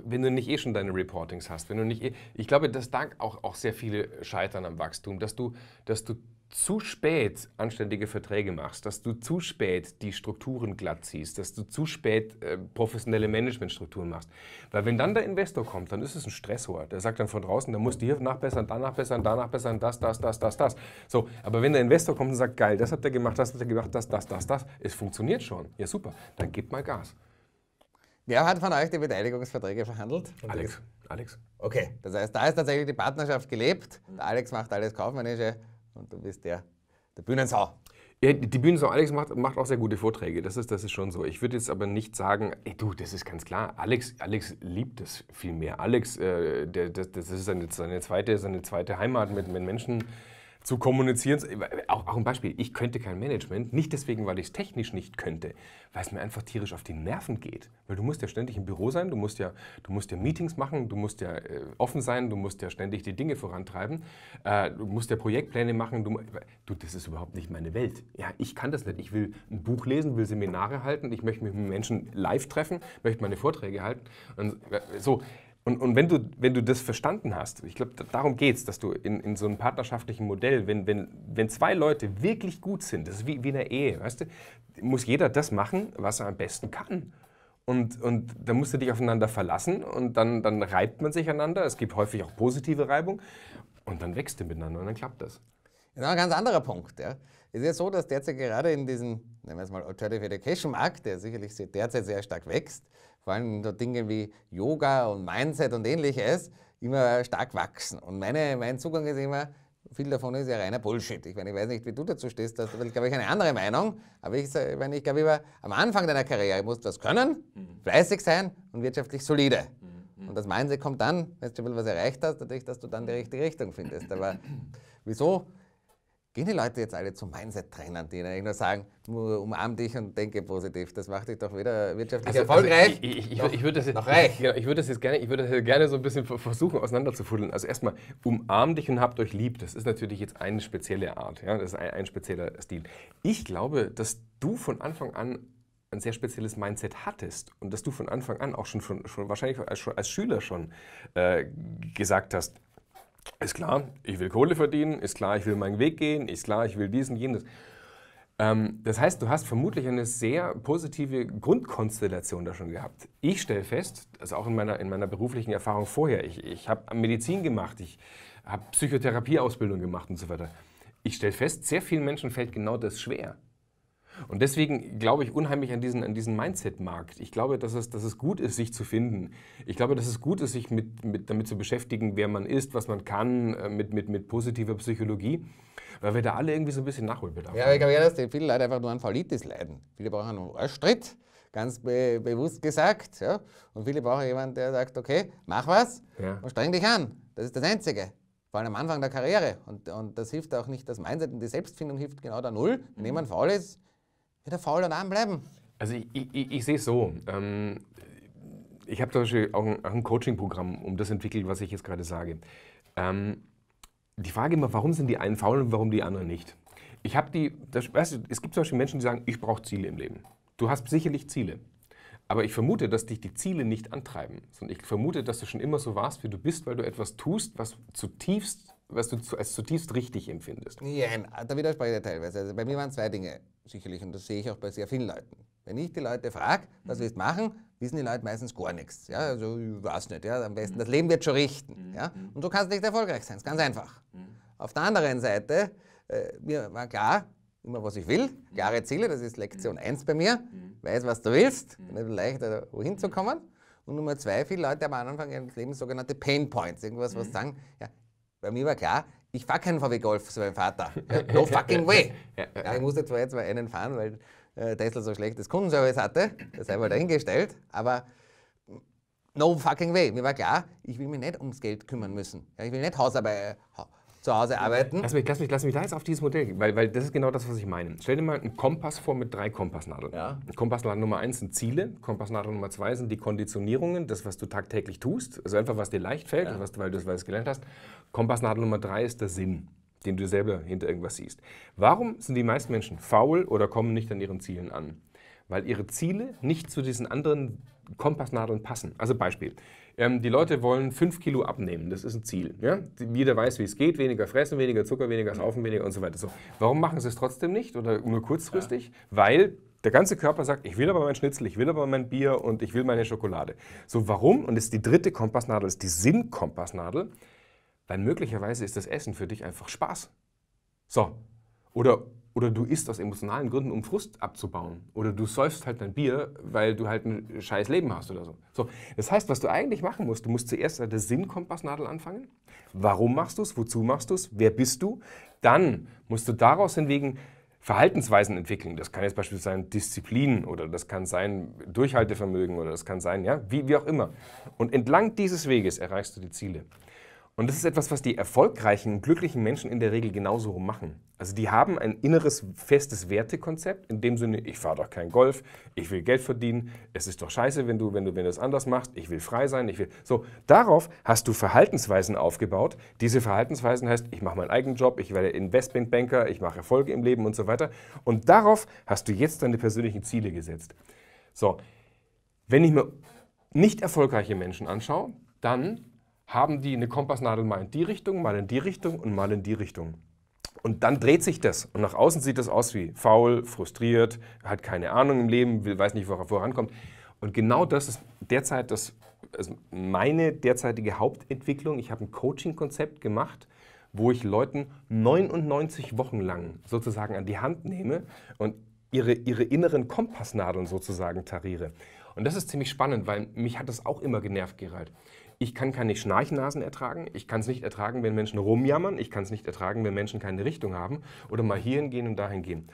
wenn du nicht eh schon deine Reportings hast, wenn du nicht eh, ich glaube, dass da auch, auch sehr viele scheitern am Wachstum, dass du, dass du zu spät anständige Verträge machst, dass du zu spät die Strukturen glatt ziehst, dass du zu spät äh, professionelle Managementstrukturen machst. Weil wenn dann der Investor kommt, dann ist es ein Stressor. Der sagt dann von draußen, da musst du hier nachbessern, da nachbessern, da nachbessern, das, das, das, das, das. So, aber wenn der Investor kommt und sagt, geil, das habt ihr gemacht, das habt ihr gemacht, das, das, das, das, es funktioniert schon. Ja, super, dann gib mal Gas. Wer hat von euch die Beteiligungsverträge verhandelt? Alex. Alex. Okay, das heißt, da ist tatsächlich die Partnerschaft gelebt. Der Alex macht alles Kaufmännische und du bist der, der Bühnensau. Ja, die Bühnensau Alex macht, macht auch sehr gute Vorträge, das ist, das ist schon so. Ich würde jetzt aber nicht sagen, ey, du, das ist ganz klar, Alex, Alex liebt das viel mehr. Alex, äh, der, das, das ist seine, seine, zweite, seine zweite Heimat mit, mit Menschen, zu kommunizieren. Auch, auch, ein Beispiel, ich könnte kein Management, nicht deswegen, weil ich es technisch nicht könnte, weil es mir einfach tierisch auf die Nerven geht. Weil du musst ja ständig im Büro sein, du musst ja, du musst ja Meetings machen, du musst ja äh, offen sein, du musst ja ständig die Dinge vorantreiben, äh, du musst ja Projektpläne machen. Du, du, das ist überhaupt nicht meine Welt. Ja, ich kann das nicht. Ich will ein Buch lesen, will Seminare halten, ich möchte mich mit Menschen live treffen, möchte meine Vorträge halten. Und, äh, so, und, und wenn, du, wenn du das verstanden hast, ich glaube, darum geht es, dass du in, in so einem partnerschaftlichen Modell, wenn, wenn, wenn zwei Leute wirklich gut sind, das ist wie, wie in einer Ehe, weißt du, muss jeder das machen, was er am besten kann. Und, und dann musst du dich aufeinander verlassen und dann, dann reibt man sich einander. Es gibt häufig auch positive Reibung und dann wächst du miteinander und dann klappt das. Das ist ein ganz anderer Punkt. Ja. Es ist ja so, dass derzeit gerade in diesem, nennen wir es mal, Alternative Education Markt, der sicherlich derzeit sehr stark wächst, vor allem so Dinge wie Yoga und Mindset und ähnliches, immer stark wachsen. Und meine, mein Zugang ist immer, viel davon ist ja reiner Bullshit. Ich, meine, ich weiß nicht, wie du dazu stehst, da habe glaube ich, eine andere Meinung. Aber ich, meine, ich glaube, immer, am Anfang deiner Karriere musst du was können, mhm. fleißig sein und wirtschaftlich solide. Mhm. Und das Mindset kommt dann, wenn du schon was erreicht hast, natürlich, dass du dann die richtige Richtung findest. Aber wieso? Gehen die Leute jetzt alle zu Mindset-Trainern, die ihnen nur sagen, umarm dich und denke positiv. Das macht dich doch wieder wirtschaftlich also, also erfolgreich. ich, würde das, jetzt, genau, ich würde das jetzt gerne, so ein bisschen versuchen auseinanderzufuddeln. Also erstmal, umarm dich und habt euch lieb. Das ist natürlich jetzt eine spezielle Art. Ja? Das ist ein, ein spezieller Stil. Ich glaube, dass du von Anfang an ein sehr spezielles Mindset hattest und dass du von Anfang an auch schon, von, schon wahrscheinlich als, als, Schüler schon äh, gesagt hast, ist klar, ich will Kohle verdienen, ist klar, ich will meinen Weg gehen, ist klar, ich will diesen, jenes. Ähm, das heißt, du hast vermutlich eine sehr positive Grundkonstellation da schon gehabt. Ich stelle fest, also auch in meiner, in meiner beruflichen Erfahrung vorher, ich, ich habe Medizin gemacht, ich habe Psychotherapieausbildung gemacht und so weiter. Ich stelle fest, sehr vielen Menschen fällt genau das schwer. Und deswegen glaube ich unheimlich an diesen, an diesen Mindset-Markt. Ich glaube, dass es, dass es gut ist, sich zu finden. Ich glaube, dass es gut ist, sich mit, mit, damit zu beschäftigen, wer man ist, was man kann, äh, mit, mit, mit positiver Psychologie. Weil wir da alle irgendwie so ein bisschen Nachholbedarf haben. Ja, ich glaube ja, dass die viele Leute einfach nur an Faulitis leiden. Viele brauchen einen Arschtritt, ganz be bewusst gesagt. Ja? Und viele brauchen jemanden, der sagt, okay, mach was ja. und streng dich an. Das ist das Einzige vor allem am Anfang der Karriere. Und, und das hilft auch nicht, das Mindset und die Selbstfindung hilft genau da null. Wenn mhm. jemand faul ist, ja, der faul daheim bleiben. Also ich, ich, ich sehe es so. Ähm, ich habe zum Beispiel auch ein, ein Coaching-Programm um das entwickelt, was ich jetzt gerade sage. Ähm, die Frage immer, warum sind die einen faul und warum die anderen nicht? Ich habe die, das, weißt du, es gibt zum Beispiel Menschen, die sagen, ich brauche Ziele im Leben. Du hast sicherlich Ziele. Aber ich vermute, dass dich die Ziele nicht antreiben, sondern ich vermute, dass du schon immer so warst, wie du bist, weil du etwas tust, was zutiefst was du als zutiefst richtig empfindest. Nein, da widerspreche ich teilweise. Also bei mir waren zwei Dinge sicherlich und das sehe ich auch bei sehr vielen Leuten. Wenn ich die Leute frage, was willst du machen, wissen die Leute meistens gar nichts. Ja, also ich weiß nicht, ja, am besten das Leben wird schon richten. Mhm. Ja? Und so kannst du nicht erfolgreich sein, ist ganz einfach. Mhm. Auf der anderen Seite, äh, mir war klar, immer was ich will, klare Ziele, das ist Lektion 1 bei mir, mhm. weiß, was du willst, nicht leichter wohin zu kommen. Und Nummer zwei, viele Leute haben am Anfang ihres Lebens sogenannte Pain Points, irgendwas, was sagen, ja, bei mir war klar, ich fahre keinen VW Golf so mein Vater. no fucking way. Ja, ich musste zwar jetzt mal einen fahren, weil äh, Tesla so schlechtes Kundenservice hatte, das sei mal dahingestellt, aber no fucking way. Mir war klar, ich will mich nicht ums Geld kümmern müssen. ich will nicht Hausarbeit, zu Hause arbeiten. Lass mich, lass mich, lass mich da jetzt auf dieses Modell gehen, weil, weil das ist genau das, was ich meine. Stell dir mal einen Kompass vor mit drei Kompassnadeln. Ja. Kompassnadel Nummer eins sind Ziele, Kompassnadel Nummer zwei sind die Konditionierungen, das, was du tagtäglich tust, also einfach, was dir leicht fällt, ja. was, weil du es gelernt hast. Kompassnadel Nummer drei ist der Sinn den du selber hinter irgendwas siehst. Warum sind die meisten Menschen faul oder kommen nicht an ihren Zielen an? Weil ihre Ziele nicht zu diesen anderen Kompassnadeln passen. Also Beispiel. Ähm, die Leute wollen 5 Kilo abnehmen, das ist ein Ziel. Ja? Jeder weiß, wie es geht, weniger fressen, weniger Zucker, weniger saufen, weniger und so weiter. So. Warum machen sie es trotzdem nicht oder nur kurzfristig? Ja. Weil der ganze Körper sagt, ich will aber mein Schnitzel, ich will aber mein Bier und ich will meine Schokolade. So warum? Und das ist die dritte Kompassnadel, ist die Sinnkompassnadel, weil möglicherweise ist das Essen für dich einfach Spaß. So. Oder oder du isst aus emotionalen Gründen, um Frust abzubauen. Oder du säufst halt dein Bier, weil du halt ein scheiß Leben hast oder so. so. Das heißt, was du eigentlich machen musst, du musst zuerst an der Sinnkompassnadel anfangen. Warum machst du es? Wozu machst du es? Wer bist du? Dann musst du daraus hinwegen Verhaltensweisen entwickeln. Das kann jetzt beispielsweise sein Disziplin oder das kann sein Durchhaltevermögen oder das kann sein, ja, wie, wie auch immer. Und entlang dieses Weges erreichst du die Ziele. Und das ist etwas, was die erfolgreichen, glücklichen Menschen in der Regel genauso machen. Also die haben ein inneres, festes Wertekonzept, in dem Sinne, ich fahre doch kein Golf, ich will Geld verdienen, es ist doch scheiße, wenn du, wenn du, wenn du das anders machst, ich will frei sein, ich will. So, darauf hast du Verhaltensweisen aufgebaut. Diese Verhaltensweisen heißt, ich mache meinen eigenen Job, ich werde Investmentbanker, ich mache Erfolge im Leben und so weiter. Und darauf hast du jetzt deine persönlichen Ziele gesetzt. So, wenn ich mir nicht erfolgreiche Menschen anschaue, dann haben die eine Kompassnadel mal in die Richtung, mal in die Richtung und mal in die Richtung. Und dann dreht sich das. Und nach außen sieht das aus wie faul, frustriert, hat keine Ahnung im Leben, weiß nicht, worauf vorankommt. Und genau das ist derzeit das, also meine derzeitige Hauptentwicklung. Ich habe ein Coaching-Konzept gemacht, wo ich Leuten 99 Wochen lang sozusagen an die Hand nehme und ihre, ihre inneren Kompassnadeln sozusagen tariere. Und das ist ziemlich spannend, weil mich hat das auch immer genervt, Gerald. Ich kann keine Schnarchnasen ertragen. Ich kann es nicht ertragen, wenn Menschen rumjammern. Ich kann es nicht ertragen, wenn Menschen keine Richtung haben oder mal hierhin gehen und dahin gehen.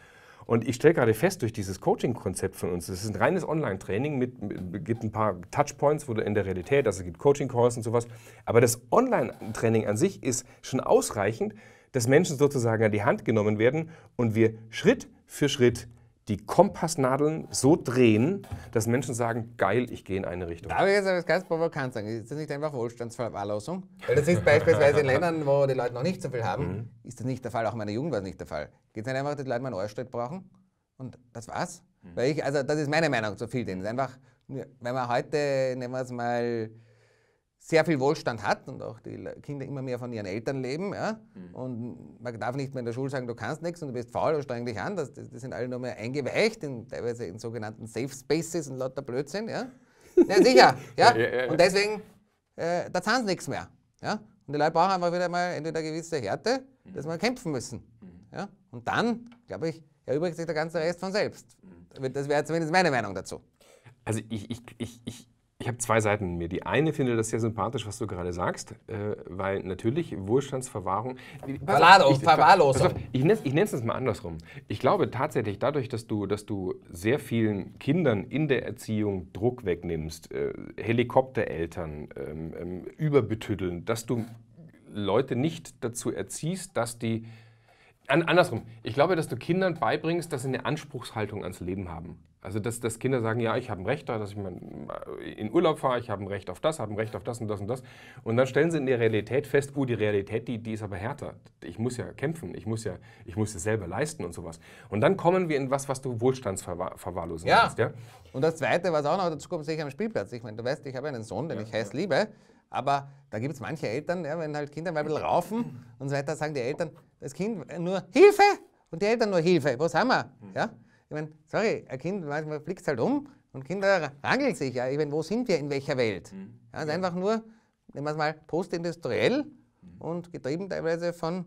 Und ich stelle gerade fest, durch dieses Coaching-Konzept von uns, das ist ein reines Online-Training, mit, mit, gibt ein paar Touchpoints, wo du in der Realität, also es gibt Coaching-Calls und sowas, aber das Online-Training an sich ist schon ausreichend, dass Menschen sozusagen an die Hand genommen werden und wir Schritt für Schritt die Kompassnadeln so drehen, dass Menschen sagen, geil, ich gehe in eine Richtung. Darf ich jetzt etwas ganz provokant sagen? Ist das nicht einfach Wohlstandsverwahrlosung? Weil das ist beispielsweise in Ländern, wo die Leute noch nicht so viel haben, mhm. ist das nicht der Fall. Auch in meiner Jugend war es nicht der Fall. Geht es nicht einfach, dass die Leute mal einen Arschtritt brauchen? Und das war's. Mhm. Weil ich, also das ist meine Meinung zu viel vielen ist Einfach, wenn man heute, nehmen wir es mal, sehr viel Wohlstand hat und auch die Kinder immer mehr von ihren Eltern leben. Ja? Mhm. Und man darf nicht mehr in der Schule sagen, du kannst nichts und du bist faul und streng dich an. Das, das, das sind alle nur mehr eingeweicht, in, teilweise in sogenannten Safe Spaces und lauter Blödsinn. Ja, ja sicher. ja? ja und deswegen, äh, da zahlen sie nichts mehr. Ja? Und die Leute brauchen einfach wieder mal entweder eine gewisse Härte, mhm. dass wir kämpfen müssen. Mhm. Ja? Und dann, glaube ich, erübrigt sich der ganze Rest von selbst. Mhm. Das wäre zumindest meine Meinung dazu. Also ich, ich, ich, ich ich habe zwei Seiten in mir. Die eine finde das sehr sympathisch, was du gerade sagst, äh, weil natürlich Wohlstandsverwahrung. Verladung, Verwahrlosung. Ich, ich, ich nenne es mal andersrum. Ich glaube tatsächlich, dadurch, dass du, dass du sehr vielen Kindern in der Erziehung Druck wegnimmst, äh, Helikoptereltern ähm, ähm, überbetüddeln, dass du Leute nicht dazu erziehst, dass die. An, andersrum. Ich glaube, dass du Kindern beibringst, dass sie eine Anspruchshaltung ans Leben haben. Also, dass, dass Kinder sagen, ja, ich habe ein Recht da, dass ich mal äh, in Urlaub fahre, ich habe ein Recht auf das, habe ein Recht auf das und das und das. Und dann stellen sie in der Realität fest, oh, die Realität, die, die ist aber härter. Ich muss ja kämpfen, ich muss ja, ich muss es selber leisten und sowas. Und dann kommen wir in was, was du Wohlstandsverwahrlosen ja. Hast, ja. Und das Zweite, was auch noch dazu kommt, sehe ich am Spielplatz. Ich meine, du weißt, ich habe einen Sohn, den ja, ich heiß ja. liebe, aber da gibt es manche Eltern, ja, wenn halt Kinder mal ein bisschen raufen und so weiter, sagen die Eltern, das Kind nur Hilfe und die Eltern nur Hilfe. wo sind wir? Hm. Ja? Ich meine, sorry, ein Kind, manchmal fliegt halt um und Kinder rangeln sich ja. Ich meine, wo sind wir, in welcher Welt? Mhm. Ja, also ja. einfach nur, nehmen wir es mal, postindustriell mhm. und getrieben teilweise von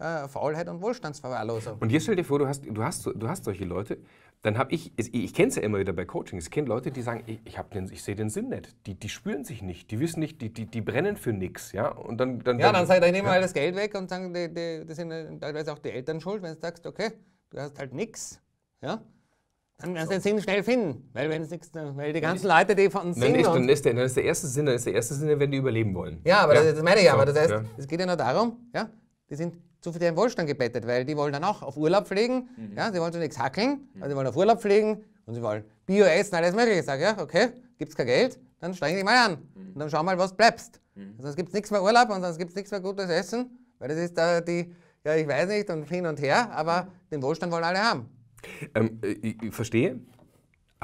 äh, Faulheit und Wohlstandsverwahrlosung. Und jetzt stell dir vor, du hast, du hast, du hast solche Leute, dann habe ich, ich kenne es ja immer wieder bei Coachings, ich kenne Leute, die sagen, ich, ich, ich sehe den Sinn nicht, die, die spüren sich nicht, die wissen nicht, die, die, die brennen für nichts. Ja, und dann, dann, ja, dann, dann, dann nehmen wir ja. das Geld weg und sagen, die, die, das sind äh, teilweise auch die Eltern schuld, wenn du sagst, okay, du hast halt nichts ja? Dann kannst du den Sinn schnell finden, weil, wenn nix, weil die ganzen Leute, die von Sinn. Nein, nicht, dann, ist der, dann ist der erste Sinn, dann ist der erste Sinn, wenn die überleben wollen. Ja, aber ja? Das, das meine ich ja, aber das heißt, ja. es geht ja nur darum, ja, die sind zu viel im Wohlstand gebettet, weil die wollen dann auch auf Urlaub fliegen, mhm. ja, sie wollen nichts hackeln, mhm. also die wollen auf Urlaub fliegen und sie wollen Bio essen, alles Mögliche. Ich sage, ja, okay, gibt es kein Geld, dann steig dich mal an mhm. und dann schau mal, was bleibst. Mhm. Sonst also es nichts mehr Urlaub und sonst gibt es nichts mehr gutes Essen, weil das ist da die, ja, ich weiß nicht und hin und her, aber mhm. den Wohlstand wollen alle haben. Ähm, äh, ich, ich verstehe.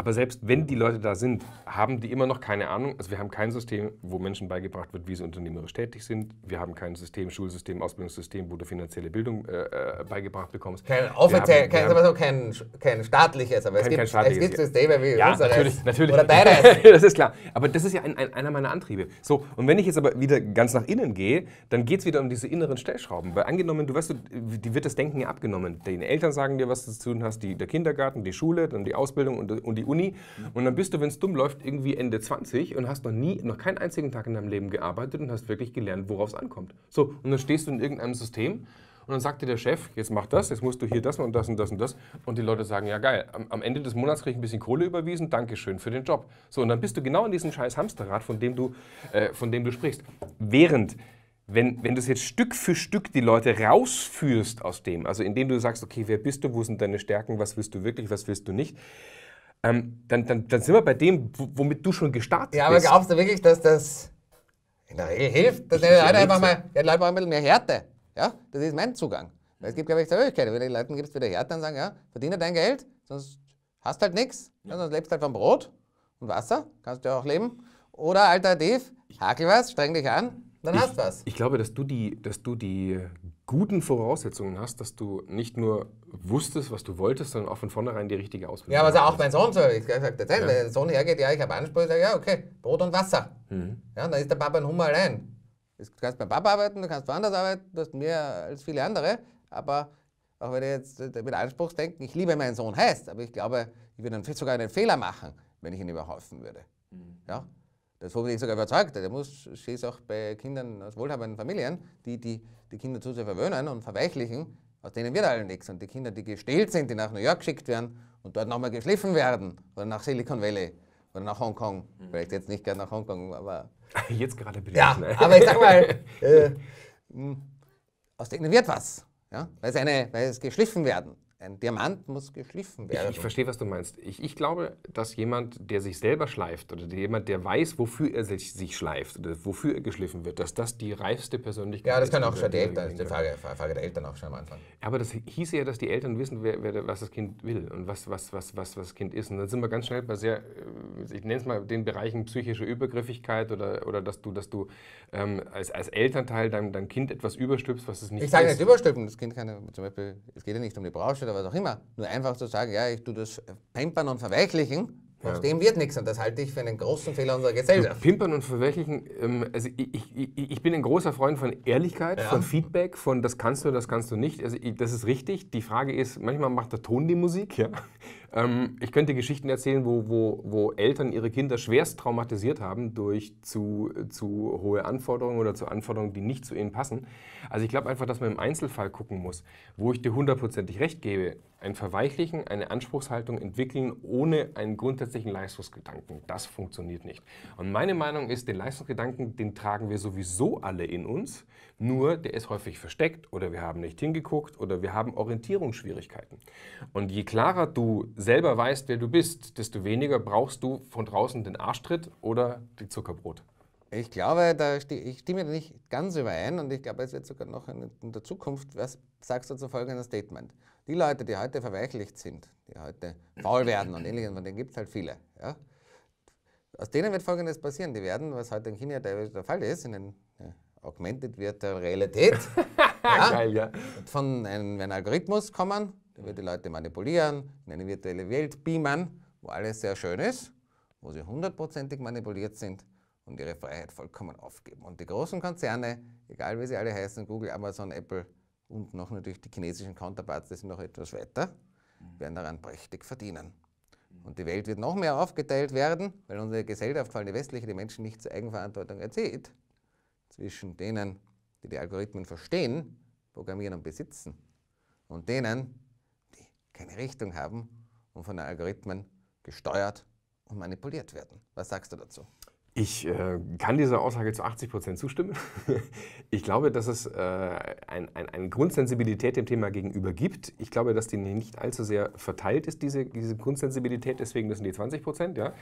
Aber selbst wenn die Leute da sind, haben die immer noch keine Ahnung. Also wir haben kein System, wo Menschen beigebracht wird, wie sie unternehmerisch tätig sind. Wir haben kein System, Schulsystem, Ausbildungssystem, wo du finanzielle Bildung äh, äh beigebracht bekommst. Kein, offiziell, haben, kein, haben, so kein, kein staatliches, aber kein, es, gibt, staatliches, es gibt Systeme wie ja, unseres natürlich, natürlich. oder deines. das ist klar. Aber das ist ja ein, ein, einer meiner Antriebe. So, und wenn ich jetzt aber wieder ganz nach innen gehe, dann geht es wieder um diese inneren Stellschrauben. Weil angenommen, du weißt, die wird das Denken ja abgenommen. Deine Eltern sagen dir, was du zu tun hast, die, der Kindergarten, die Schule, dann die Ausbildung und, und die Uni. Und dann bist du, wenn es dumm läuft, irgendwie Ende 20 und hast noch nie, noch keinen einzigen Tag in deinem Leben gearbeitet und hast wirklich gelernt, worauf es ankommt. So, und dann stehst du in irgendeinem System und dann sagt dir der Chef, jetzt mach das, jetzt musst du hier das und das und das und das. Und die Leute sagen, ja geil, am, am Ende des Monats kriege ich ein bisschen Kohle überwiesen, danke schön für den Job. So, und dann bist du genau in diesem scheiß Hamsterrad, von dem du, äh, von dem du sprichst. Während wenn, wenn du jetzt Stück für Stück die Leute rausführst aus dem, also indem du sagst, okay, wer bist du, wo sind deine Stärken, was willst du wirklich, was willst du nicht, ähm, dann, dann, dann sind wir bei dem, womit du schon gestartet bist. Ja, aber bist. glaubst du wirklich, dass das in der eh, Regel hilft? Dass die Leute einfach mal, die Leute brauchen ein bisschen mehr Härte. Ja, das ist mein Zugang. es gibt, glaube ich, zwei Möglichkeiten. Wenn den Leuten gibst wieder Härte und sagen, ja, verdiene dein Geld, sonst hast halt nichts, ja, sonst lebst halt vom Brot und Wasser, kannst du ja auch leben. Oder alternativ, hakel was, streng dich an, dann ich, hast du was. Ich glaube, dass du, die, dass du die guten Voraussetzungen hast, dass du nicht nur wusstest, was du wolltest, sondern auch von vornherein die richtige Ausbildung. Ja, aber auch mein Sohn so, ich gesagt, ja. der Sohn hergeht, ja, ich habe Anspruch, ich sage, ja, okay, Brot und Wasser. Mhm. Ja, dann ist der Papa ein Hummer allein. Du kannst beim Papa arbeiten, du kannst woanders arbeiten, du hast mehr als viele andere, aber auch wenn ich jetzt mit Anspruchsdenken, ich liebe meinen Sohn, heißt, aber ich glaube, ich würde sogar einen Fehler machen, wenn ich ihn überhaufen würde. Mhm. Ja? Davon bin ich sogar überzeugt. Der muss, ich sehe es auch bei Kindern aus wohlhabenden Familien, die, die die Kinder zu sehr verwöhnen und verweichlichen, aus denen wird alle nichts. Und die Kinder, die gestählt sind, die nach New York geschickt werden und dort nochmal geschliffen werden oder nach Silicon Valley oder nach Hongkong. Mhm. Vielleicht jetzt nicht gerade nach Hongkong, aber. Jetzt gerade bitte. Ja, ne? aber ich sag mal, äh, hm, aus denen wird was. Ja? Weil, es eine, weil es geschliffen werden ein Diamant muss geschliffen werden. Ich, ich verstehe, was du meinst. Ich, ich, glaube, dass jemand, der sich selber schleift oder jemand, der weiß, wofür er sich, sich schleift oder wofür er geschliffen wird, dass das die reifste Persönlichkeit ist. Ja, das kann auch schon die Eltern, das ist die Frage, Frage, der Eltern auch schon am Anfang. Aber das hieße ja, dass die Eltern wissen, wer, wer, was das Kind will und was, was, was, was, was das Kind ist. Und dann sind wir ganz schnell bei sehr, äh, ich nenne es mal den Bereichen psychische Übergriffigkeit oder, oder dass du, dass du ähm, als, als Elternteil deinem, deinem Kind etwas überstülpst, was es nicht ich ist. Ich sage nicht überstülpen, das Kind kann zum Beispiel, es geht ja nicht um die Branche, oder was auch immer. Nur einfach zu sagen, ja, ich tue das pimpern und verweichlichen, aus dem wird nichts und das halte ich für einen großen Fehler unserer Gesellschaft. Also pimpern und verwirklichen, ähm, also ich, ich, ich, bin ein großer Freund von Ehrlichkeit, ja. von Feedback, von das kannst du, das kannst du nicht. Also ich, das ist richtig. Die Frage ist, manchmal macht der Ton die Musik, ja. Ähm, ich könnte Geschichten erzählen, wo, wo, wo Eltern ihre Kinder schwerst traumatisiert haben durch zu, zu hohe Anforderungen oder zu Anforderungen, die nicht zu ihnen passen. Also ich glaube einfach, dass man im Einzelfall gucken muss, wo ich dir hundertprozentig recht gebe. Ein Verweichlichen, eine Anspruchshaltung entwickeln ohne einen grundsätzlichen Leistungsgedanken, das funktioniert nicht. Und meine Meinung ist, den Leistungsgedanken, den tragen wir sowieso alle in uns nur der ist häufig versteckt oder wir haben nicht hingeguckt oder wir haben Orientierungsschwierigkeiten. Und je klarer du selber weißt, wer du bist, desto weniger brauchst du von draußen den Arschtritt oder die Zuckerbrot. Ich glaube, da ich stimme da nicht ganz überein und ich glaube, es wird sogar noch in der Zukunft, was sagst du zu folgendem Statement? Die Leute, die heute verweichlicht sind, die heute faul werden und ähnliches, von denen gibt es halt viele. Ja? Aus denen wird folgendes passieren. Die werden, was heute in China der Fall ist, in den Augmented Virtual Realität. ja, Geil, ja. Von einem, einem Algorithmus kommen, der wird die Leute manipulieren, in eine virtuelle Welt beamen, wo alles sehr schön ist, wo sie hundertprozentig manipuliert sind und ihre Freiheit vollkommen aufgeben. Und die großen Konzerne, egal wie sie alle heißen, Google, Amazon, Apple und noch natürlich die chinesischen Counterparts, die sind noch etwas weiter, werden daran prächtig verdienen. Und die Welt wird noch mehr aufgeteilt werden, weil unsere Gesellschaft, vor allem die westliche, die Menschen nicht zur Eigenverantwortung erzieht zwischen denen, die die Algorithmen verstehen, programmieren und besitzen, und denen, die keine Richtung haben und von den Algorithmen gesteuert und manipuliert werden. Was sagst du dazu? Ich äh, kann dieser Aussage zu 80 Prozent zustimmen. ich glaube, dass es äh, ein, ein, eine Grundsensibilität dem Thema gegenüber gibt. Ich glaube, dass die nicht allzu sehr verteilt ist, diese, diese Grundsensibilität. Deswegen das sind die 20 Prozent. Ja,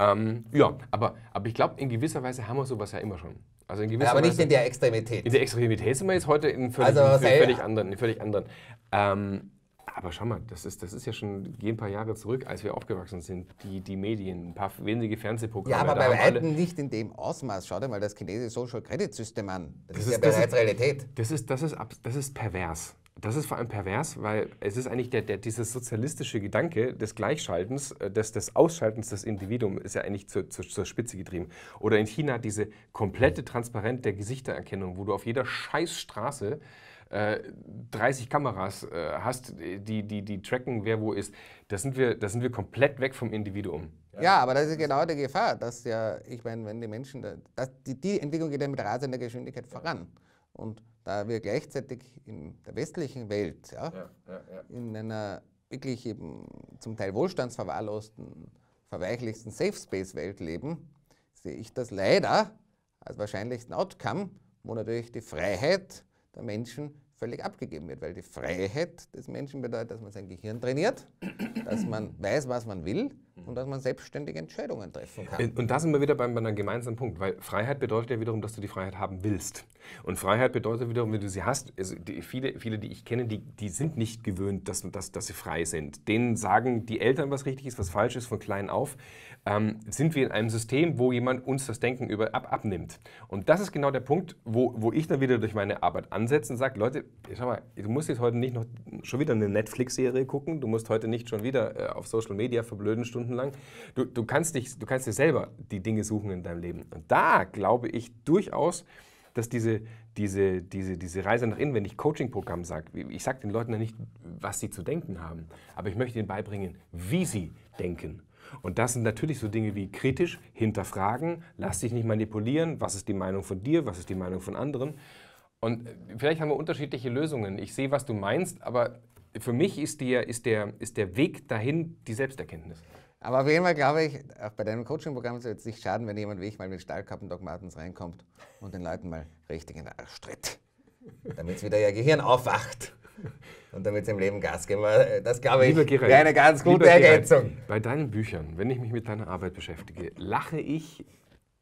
ähm, ja aber, aber ich glaube, in gewisser Weise haben wir sowas ja immer schon. Also in gewisser ja, aber Weise, nicht in der Extremität. In der Extremität sind wir jetzt heute in völlig, also, in völlig anderen. In völlig anderen. Ähm, aber schau mal, das ist, das ist ja schon ein paar Jahre zurück, als wir aufgewachsen sind, die, die Medien, ein paar wenige Fernsehprogramme. Ja, aber bei weitem nicht in dem Ausmaß. Schau dir mal das chinesische Social Credit System an. Das, das ist, ja bereits Realität. Das ist, das, ist, das, ist, das ist pervers. Das ist vor allem pervers, weil es ist eigentlich der, der, dieses sozialistische Gedanke des Gleichschaltens, äh, des, des Ausschaltens des Individuums ist ja eigentlich zur, zur, zur Spitze getrieben. Oder in China diese komplette Transparenz der Gesichtererkennung, wo du auf jeder Scheißstraße 30 äh, Kameras äh, hast, die, die, die tracken, wer wo ist. Da sind, wir, da sind wir komplett weg vom Individuum. Ja, aber das ist genau die Gefahr, dass ja, ich meine, wenn die Menschen, da, die, die Entwicklung geht ja mit rasender Geschwindigkeit voran. Und da wir gleichzeitig in der westlichen Welt ja, ja, ja, in einer wirklich eben zum Teil wohlstandsverwahrlosten, verweichlichsten Safe Space Welt leben, sehe ich das leider als wahrscheinlichsten Outcome, wo natürlich die Freiheit der Menschen völlig abgegeben wird, weil die Freiheit des Menschen bedeutet, dass man sein Gehirn trainiert, dass man weiß, was man will, und dass man selbstständige Entscheidungen treffen kann. Und da sind wir wieder bei einem gemeinsamen Punkt, weil Freiheit bedeutet ja wiederum, dass du die Freiheit haben willst. Und Freiheit bedeutet wiederum, wenn du sie hast, also die, viele, viele, die ich kenne, die, die sind nicht gewöhnt, dass, dass, dass sie frei sind. Denen sagen die Eltern, was richtig ist, was falsch ist, von klein auf. Ähm, sind wir in einem System, wo jemand uns das Denken über, ab, abnimmt. Und das ist genau der Punkt, wo, wo ich dann wieder durch meine Arbeit ansetze und sage, Leute, schau mal, du musst jetzt heute nicht noch schon wieder eine Netflix-Serie gucken, du musst heute nicht schon wieder äh, auf Social Media verblöden Stunden Stunden lang. Du, du, kannst dich, du kannst dir selber die Dinge suchen in deinem Leben. Und da glaube ich durchaus, dass diese, diese, diese, diese Reise nach innen, wenn ich Coaching-Programm sage, ich sage den Leuten ja nicht, was sie zu denken haben, aber ich möchte ihnen beibringen, wie sie denken. Und das sind natürlich so Dinge wie kritisch, hinterfragen, lass dich nicht manipulieren, was ist die Meinung von dir, was ist die Meinung von anderen. Und vielleicht haben wir unterschiedliche Lösungen. Ich sehe, was du meinst, aber für mich ist der, ist der, ist der Weg dahin die Selbsterkenntnis. Aber auf jeden Fall glaube ich, auch bei deinem Coaching-Programm soll es nicht schaden, wenn jemand wie ich mal mit Stahlkappendogmatens reinkommt und den Leuten mal richtig in den Arsch tritt. Damit es wieder ihr Gehirn aufwacht und damit es im Leben Gas geben. Äh, das glaube ich wäre eine ganz gute Gerald, Ergänzung. bei deinen Büchern, wenn ich mich mit deiner Arbeit beschäftige, lache ich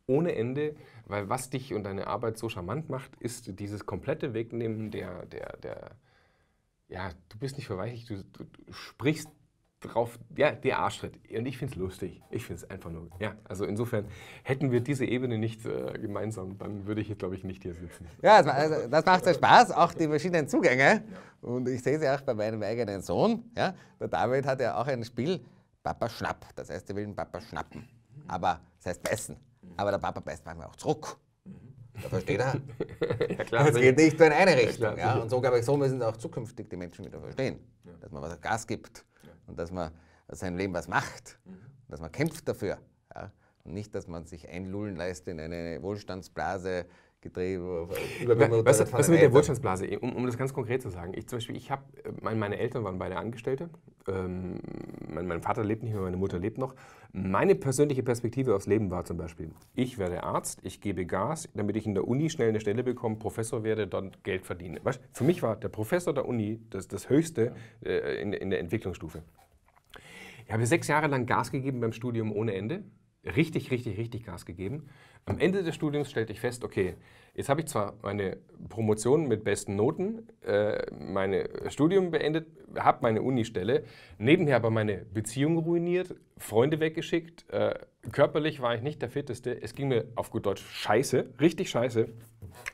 ohne Ende, weil was dich und deine Arbeit so charmant macht, ist dieses komplette Wegnehmen der, der, der ja, du bist nicht verweichlich, du, du, du sprichst drauf, ja, der Arschtritt. Und ich finde es lustig. Ich finde es einfach nur, ja. Also insofern, hätten wir diese Ebene nicht äh, gemeinsam, dann würde ich jetzt, glaube ich, nicht hier sitzen. Ja, das, also, das macht ja Spaß, auch die verschiedenen Zugänge. Ja. Und ich sehe es ja auch bei meinem eigenen Sohn. Ja? Der David hat ja auch ein Spiel, Papa Schnapp. Das heißt, er will den Papa schnappen. Aber, das heißt beißen. Aber der Papa beißt manchmal auch zurück. Da versteht er. ja, klar, es geht nicht nur in eine Richtung. Ja, klar, ja. Und so, glaube ich, so müssen es auch zukünftig die Menschen wieder verstehen, ja. dass man was Gas gibt und dass man sein Leben was macht, mhm. dass man kämpft dafür. Ja? Und nicht, dass man sich einlullen lässt in eine Wohlstandsblase, gedreht. Was, was, was mit der Wohlstandsblase, eh, um, um, das ganz konkret zu sagen. Ich zum Beispiel, ich habe, äh, meine Eltern waren beide Angestellte. Ähm, mein, mein, Vater lebt nicht mehr, meine Mutter lebt noch. Meine persönliche Perspektive aufs Leben war zum Beispiel, ich werde Arzt, ich gebe Gas, damit ich in der Uni schnell eine Stelle bekomme, Professor werde, dann Geld verdiene. Weißt, für mich war der Professor der Uni das, das Höchste äh, in, in der Entwicklungsstufe. Ich habe sechs Jahre lang Gas gegeben beim Studium ohne Ende richtig, richtig, richtig Gas gegeben. Am Ende des Studiums stellte ich fest, okay, jetzt habe ich zwar meine Promotion mit besten Noten, äh, mein Studium beendet, habe meine Uni-Stelle, nebenher aber meine Beziehung ruiniert, Freunde weggeschickt, äh, körperlich war ich nicht der Fitteste, es ging mir auf gut Deutsch scheiße, richtig scheiße.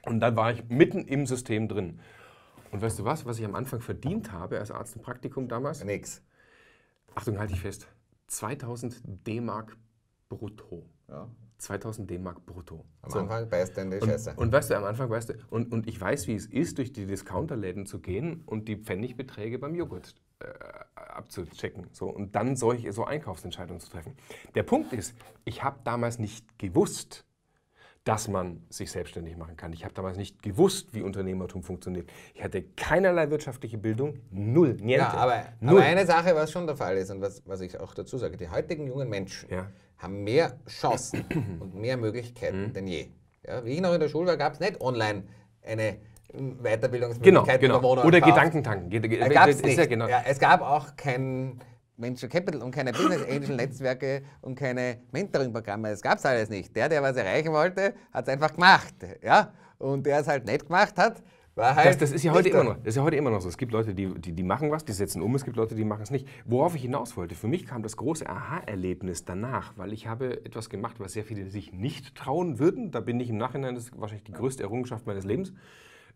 Und dann war ich mitten im System drin. Und weißt du was, was ich am Anfang verdient habe als Arztpraktikum damals? Nix. Achtung, halte ich fest. 2000 D-Mark brutto. Ja. 2000 D-Mark brutto. Am so. Anfang beißt dann die und, Scheiße. Und weißt du, am Anfang weißt du, und, und ich weiß, wie es ist, durch die Discounterläden zu gehen und die Pfennigbeträge beim Joghurt äh, abzuchecken. So, und dann solche so Einkaufsentscheidungen zu treffen. Der Punkt ist, ich habe damals nicht gewusst, dass man sich selbstständig machen kann. Ich habe damals nicht gewusst, wie Unternehmertum funktioniert. Ich hatte keinerlei wirtschaftliche Bildung, null, niente. Ja, aber, null. aber eine Sache, was schon der Fall ist und was, was ich auch dazu sage, die heutigen jungen Menschen, ja haben mehr Chancen und mehr Möglichkeiten mhm. denn je. Ja, wie ich noch in der Schule war, gab es nicht online eine hm, Weiterbildungsmöglichkeit genau, genau. oder, oder Gedankentanken. Ge Ge gab's nicht. Ja, genau. ja, es gab auch kein Venture Capital und keine Business Angel Netzwerke und keine Mentoring-Programme. Es gab es alles nicht. Der, der was erreichen wollte, hat es einfach gemacht. Ja? Und der es halt nicht gemacht hat, das, halt das, ist ja heute immer noch, das ist ja heute immer noch so. Es gibt Leute, die, die, die machen was, die setzen um, es gibt Leute, die machen es nicht. Worauf ich hinaus wollte, für mich kam das große Aha-Erlebnis danach, weil ich habe etwas gemacht, was sehr viele sich nicht trauen würden. Da bin ich im Nachhinein, das ist wahrscheinlich die größte Errungenschaft meines Lebens.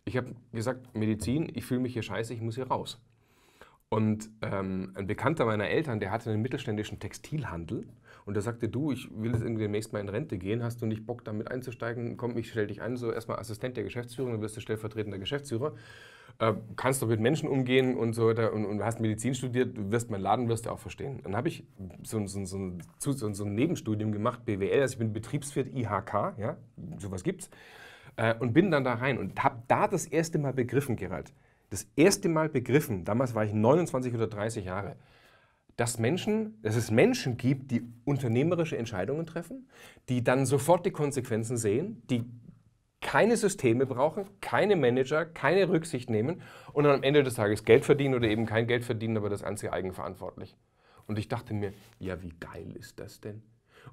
Ich habe gesagt, Medizin, ich fühle mich hier scheiße, ich muss hier raus. Und ähm, ein Bekannter meiner Eltern, der hatte einen mittelständischen Textilhandel und da sagte du, ich will jetzt irgendwie demnächst mal in Rente gehen, hast du nicht Bock damit einzusteigen? Komm, ich stell dich ein, so erstmal Assistent der Geschäftsführung, dann wirst du stellvertretender Geschäftsführer. Äh, kannst du mit Menschen umgehen und so weiter und, und hast Medizin studiert, du wirst meinen Laden, wirst du auch verstehen. Dann habe ich so, so, so, so, ein Nebenstudium gemacht, BWL, also ich bin Betriebswirt IHK, ja, sowas gibt's. Äh, und bin dann da rein und habe da das erste Mal begriffen, Gerald. Das erste Mal begriffen, damals war ich 29 oder 30 Jahre dass, Menschen, dass es Menschen gibt, die unternehmerische Entscheidungen treffen, die dann sofort die Konsequenzen sehen, die keine Systeme brauchen, keine Manager, keine Rücksicht nehmen und dann am Ende des Tages Geld verdienen oder eben kein Geld verdienen, aber das einzige eigenverantwortlich. Und ich dachte mir, ja, wie geil ist das denn?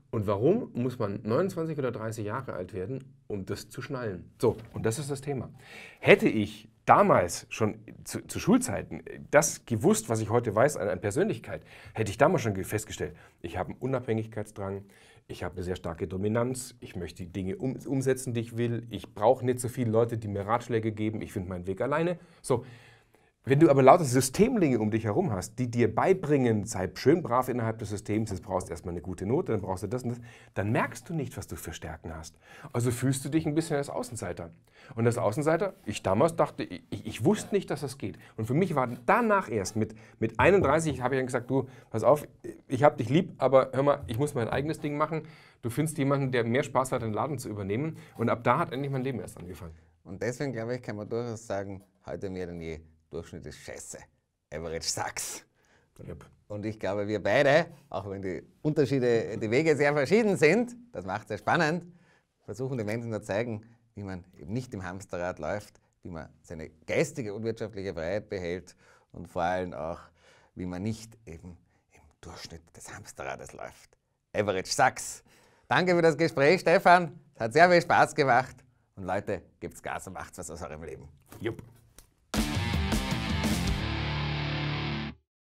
Und warum muss man 29 oder 30 Jahre alt werden, um das zu schnallen? So, und das ist das Thema. Hätte ich damals schon zu, zu, Schulzeiten das gewusst, was ich heute weiß an, an Persönlichkeit, hätte ich damals schon festgestellt. Ich habe einen Unabhängigkeitsdrang, ich habe eine sehr starke Dominanz, ich möchte die Dinge um, umsetzen, die ich will, ich brauche nicht so viele Leute, die mir Ratschläge geben, ich finde meinen Weg alleine. So, wenn du aber lauter Systemlinge um dich herum hast, die dir beibringen, sei schön brav innerhalb des Systems, jetzt brauchst du erstmal eine gute Note, dann brauchst du das und das, dann merkst du nicht, was du für Stärken hast. Also fühlst du dich ein bisschen als Außenseiter. Und als Außenseiter, ich damals dachte, ich, ich wusste nicht, dass das geht. Und für mich war danach erst, mit, mit 31 habe ich dann gesagt, du, pass auf, ich habe dich lieb, aber hör mal, ich muss mein eigenes Ding machen. Du findest jemanden, der mehr Spaß hat, den Laden zu übernehmen. Und ab da hat endlich mein Leben erst angefangen. Und deswegen, glaube ich, kann man durchaus sagen, heute mehr denn je Durchschnitt ist scheiße. Average sucks. Yep. Und ich glaube, wir beide, auch wenn die Unterschiede, die Wege sehr verschieden sind, das macht es sehr spannend, versuchen den Menschen zu zeigen, wie man eben nicht im Hamsterrad läuft, wie man seine geistige und wirtschaftliche Freiheit behält und vor allem auch, wie man nicht eben im Durchschnitt des Hamsterrades läuft. Average sucks. Danke für das Gespräch, Stefan. Es hat sehr viel Spaß gemacht. Und Leute, gebt's Gas und macht's was aus eurem Leben. Jupp.